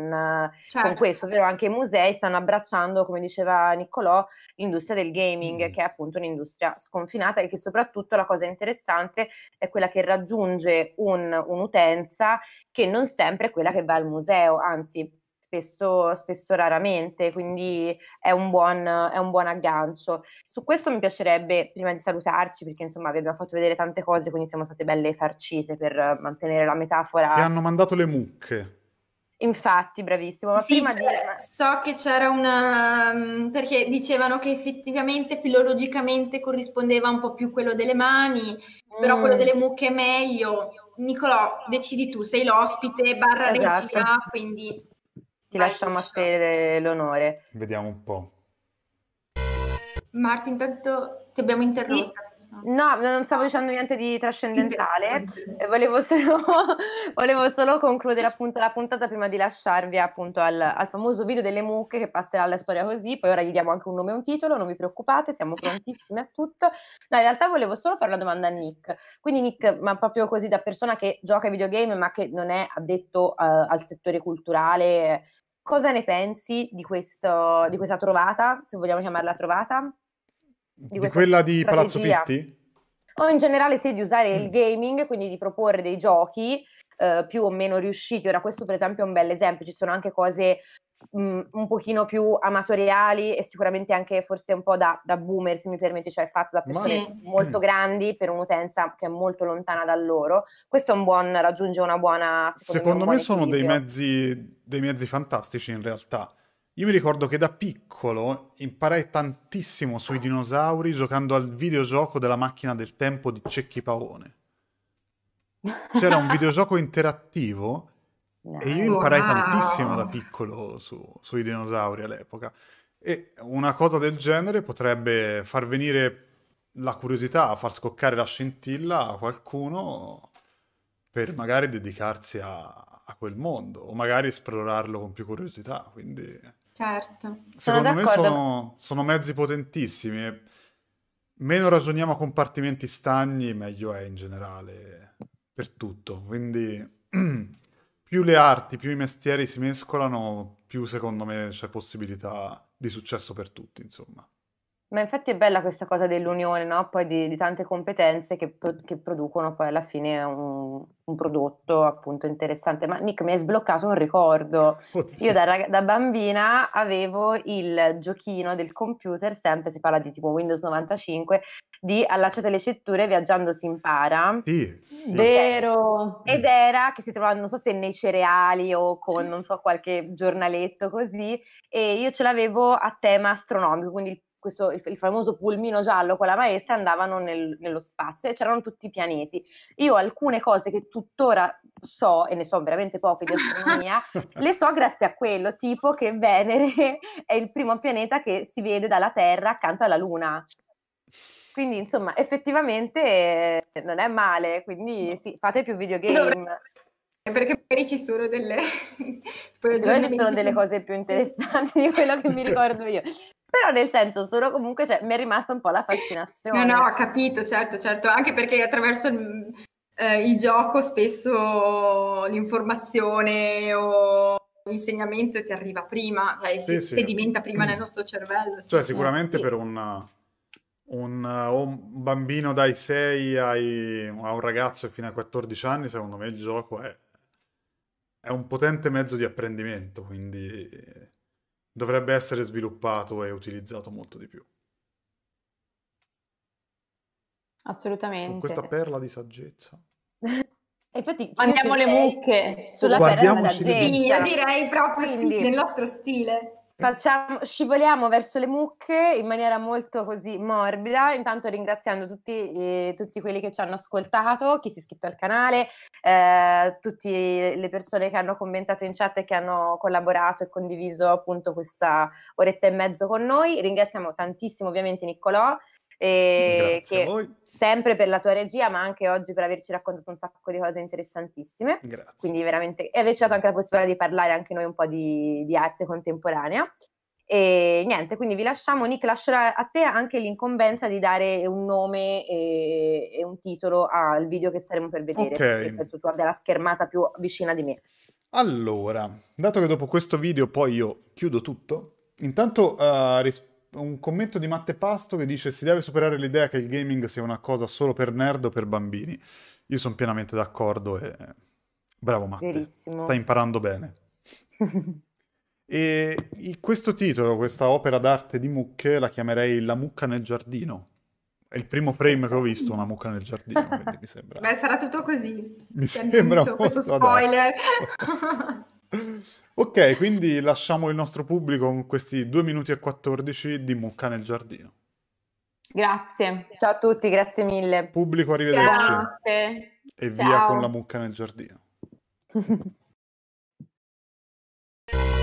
certo. con questo, ovvero anche i musei stanno abbracciando, come diceva Niccolò, l'industria del gaming, mm. che è appunto un'industria sconfinata e che soprattutto la cosa interessante è quella che raggiunge un, un'utenza che non sempre è quella che va al museo, anzi spesso, spesso raramente, quindi è un, buon, è un, buon, aggancio. Su questo mi piacerebbe, prima di salutarci, perché insomma vi abbiamo fatto vedere tante cose, quindi siamo state belle farcite per mantenere la metafora. Ti hanno mandato le mucche. Infatti, bravissimo. Ma sì, prima di... so che c'era una... Mm, perché dicevano che effettivamente filologicamente corrispondeva un po' più quello delle mani, mm. però quello mm. delle mucche è meglio. Nicolò, decidi tu, sei l'ospite barra esatto. regia, quindi... Ti Vai, lasciamo a te eh, l'onore. Vediamo un po'. Marti, intanto ti abbiamo interrotto. No, non stavo dicendo niente di trascendentale, eh, volevo solo, volevo solo, concludere appunto la puntata prima di lasciarvi appunto al, al, famoso video delle mucche che passerà alla storia così, poi ora gli diamo anche un nome e un titolo, non vi preoccupate, siamo prontissimi a tutto. No, in realtà volevo solo fare una domanda a Nick, quindi Nick, ma proprio così da persona che gioca ai videogame ma che non è addetto uh, al settore culturale, cosa ne pensi di, questo, di questa trovata, se vogliamo chiamarla trovata? Di, di quella di strategia. Palazzo Pitti? O in generale sì, di usare mm. il gaming, quindi di proporre dei giochi eh, più o meno riusciti. Ora questo per esempio è un bel esempio, ci sono anche cose mh, mm, un pochino più amatoriali e sicuramente anche forse un po' da, da boomer, se mi permette, cioè fatto da persone Ma... molto mm. grandi per un'utenza che è molto lontana da loro. Questo è un buon, raggiunge una buona... Secondo, secondo me, me sono dei mezzi, dei mezzi fantastici in realtà io mi ricordo che da piccolo imparai tantissimo sui dinosauri giocando al videogioco della macchina del tempo di Cecchi Paone. C'era un videogioco interattivo e io imparai wow. tantissimo da piccolo su, sui dinosauri all'epoca. E una cosa del genere potrebbe far venire la curiosità, far scoccare la scintilla a qualcuno per magari dedicarsi a, a quel mondo o magari esplorarlo con più curiosità. Quindi Certo. Secondo sono me sono, sono, mezzi potentissimi. Meno ragioniamo a compartimenti stagni, meglio è in generale per tutto. Quindi più le arti, più i mestieri si mescolano, più secondo me c'è possibilità di successo per tutti, insomma. Ma infatti è bella questa cosa dell'unione, no? Poi di, di tante competenze che, pro- che, producono poi alla fine un, un, prodotto appunto interessante. Ma Nick mi hai sbloccato un ricordo. Io da, da, bambina avevo il giochino del computer, sempre si parla di tipo Windows 95, di allacciate le cetture viaggiando si impara. Sì, sì. Vero. Ed era che si trovava, non so se nei cereali o con, non so, qualche giornaletto così. E io ce l'avevo a tema astronomico, quindi il questo, il, il, famoso pulmino giallo con la maestra, andavano nel, nello spazio e c'erano tutti i pianeti. Io alcune cose che tuttora so, e ne so veramente poche di astronomia, le so grazie a quello, tipo che Venere è il primo pianeta che si vede dalla Terra accanto alla Luna. Quindi, insomma, effettivamente eh, non è male, quindi sì, fate più videogame. Perché magari ci sono delle... Poi ci sono delle cose più interessanti di quello che mi ricordo io però nel senso sono comunque, cioè, mi è rimasta un po' la fascinazione. No, no, ho capito, certo, certo, anche perché attraverso il, eh, il gioco spesso l'informazione o l'insegnamento ti arriva prima, cioè sì, si, sì. sedimenta prima nel mm. nostro cervello. Sì. Cioè, sicuramente per un, un, un, bambino dai 6 ai, a un ragazzo fino a 14 anni, secondo me il gioco è, è un potente mezzo di apprendimento, quindi dovrebbe essere sviluppato e utilizzato molto di più. Assolutamente. Con questa perla di saggezza. Infatti, andiamo le mucche sulla perla di saggezza. Io direi proprio Quindi, sì, nel nostro stile. Facciamo, scivoliamo verso le mucche in maniera molto così morbida, intanto ringraziando tutti, eh, tutti quelli che ci hanno ascoltato, chi si è iscritto al canale, eh, tutte le persone che hanno commentato in chat e che hanno collaborato e condiviso appunto questa oretta e mezzo con noi. Ringraziamo tantissimo ovviamente Niccolò e Grazie che, Sempre per la tua regia, ma anche oggi per averci raccontato un sacco di cose interessantissime. Grazie. Quindi veramente, e averci dato anche la possibilità di parlare anche noi un po' di, di arte contemporanea. E niente, quindi vi lasciamo, Nick, lascerà a te anche l'incombenza di dare un nome e, e un titolo al video che staremo per vedere, okay. penso tu abbia la schermata più vicina di me. Allora, dato che dopo questo video poi io chiudo tutto, intanto uh, eh, rispondo un commento di Matte Pasto che dice si deve superare l'idea che il gaming sia una cosa solo per nerd o per bambini. Io sono pienamente d'accordo e bravo Matte, Verissimo. stai imparando bene. e questo titolo, questa opera d'arte di mucche, la chiamerei La mucca nel giardino. È il primo frame che ho visto, una mucca nel giardino, mi sembra. Beh, sarà tutto così. Mi Ti sembra annuncio, questo spoiler. ok, quindi lasciamo il nostro pubblico con questi 2 minuti e 14 di mucca nel giardino. Grazie. Ciao a tutti, grazie mille. Pubblico, arrivederci. Ciao. E Ciao. via con la mucca nel giardino.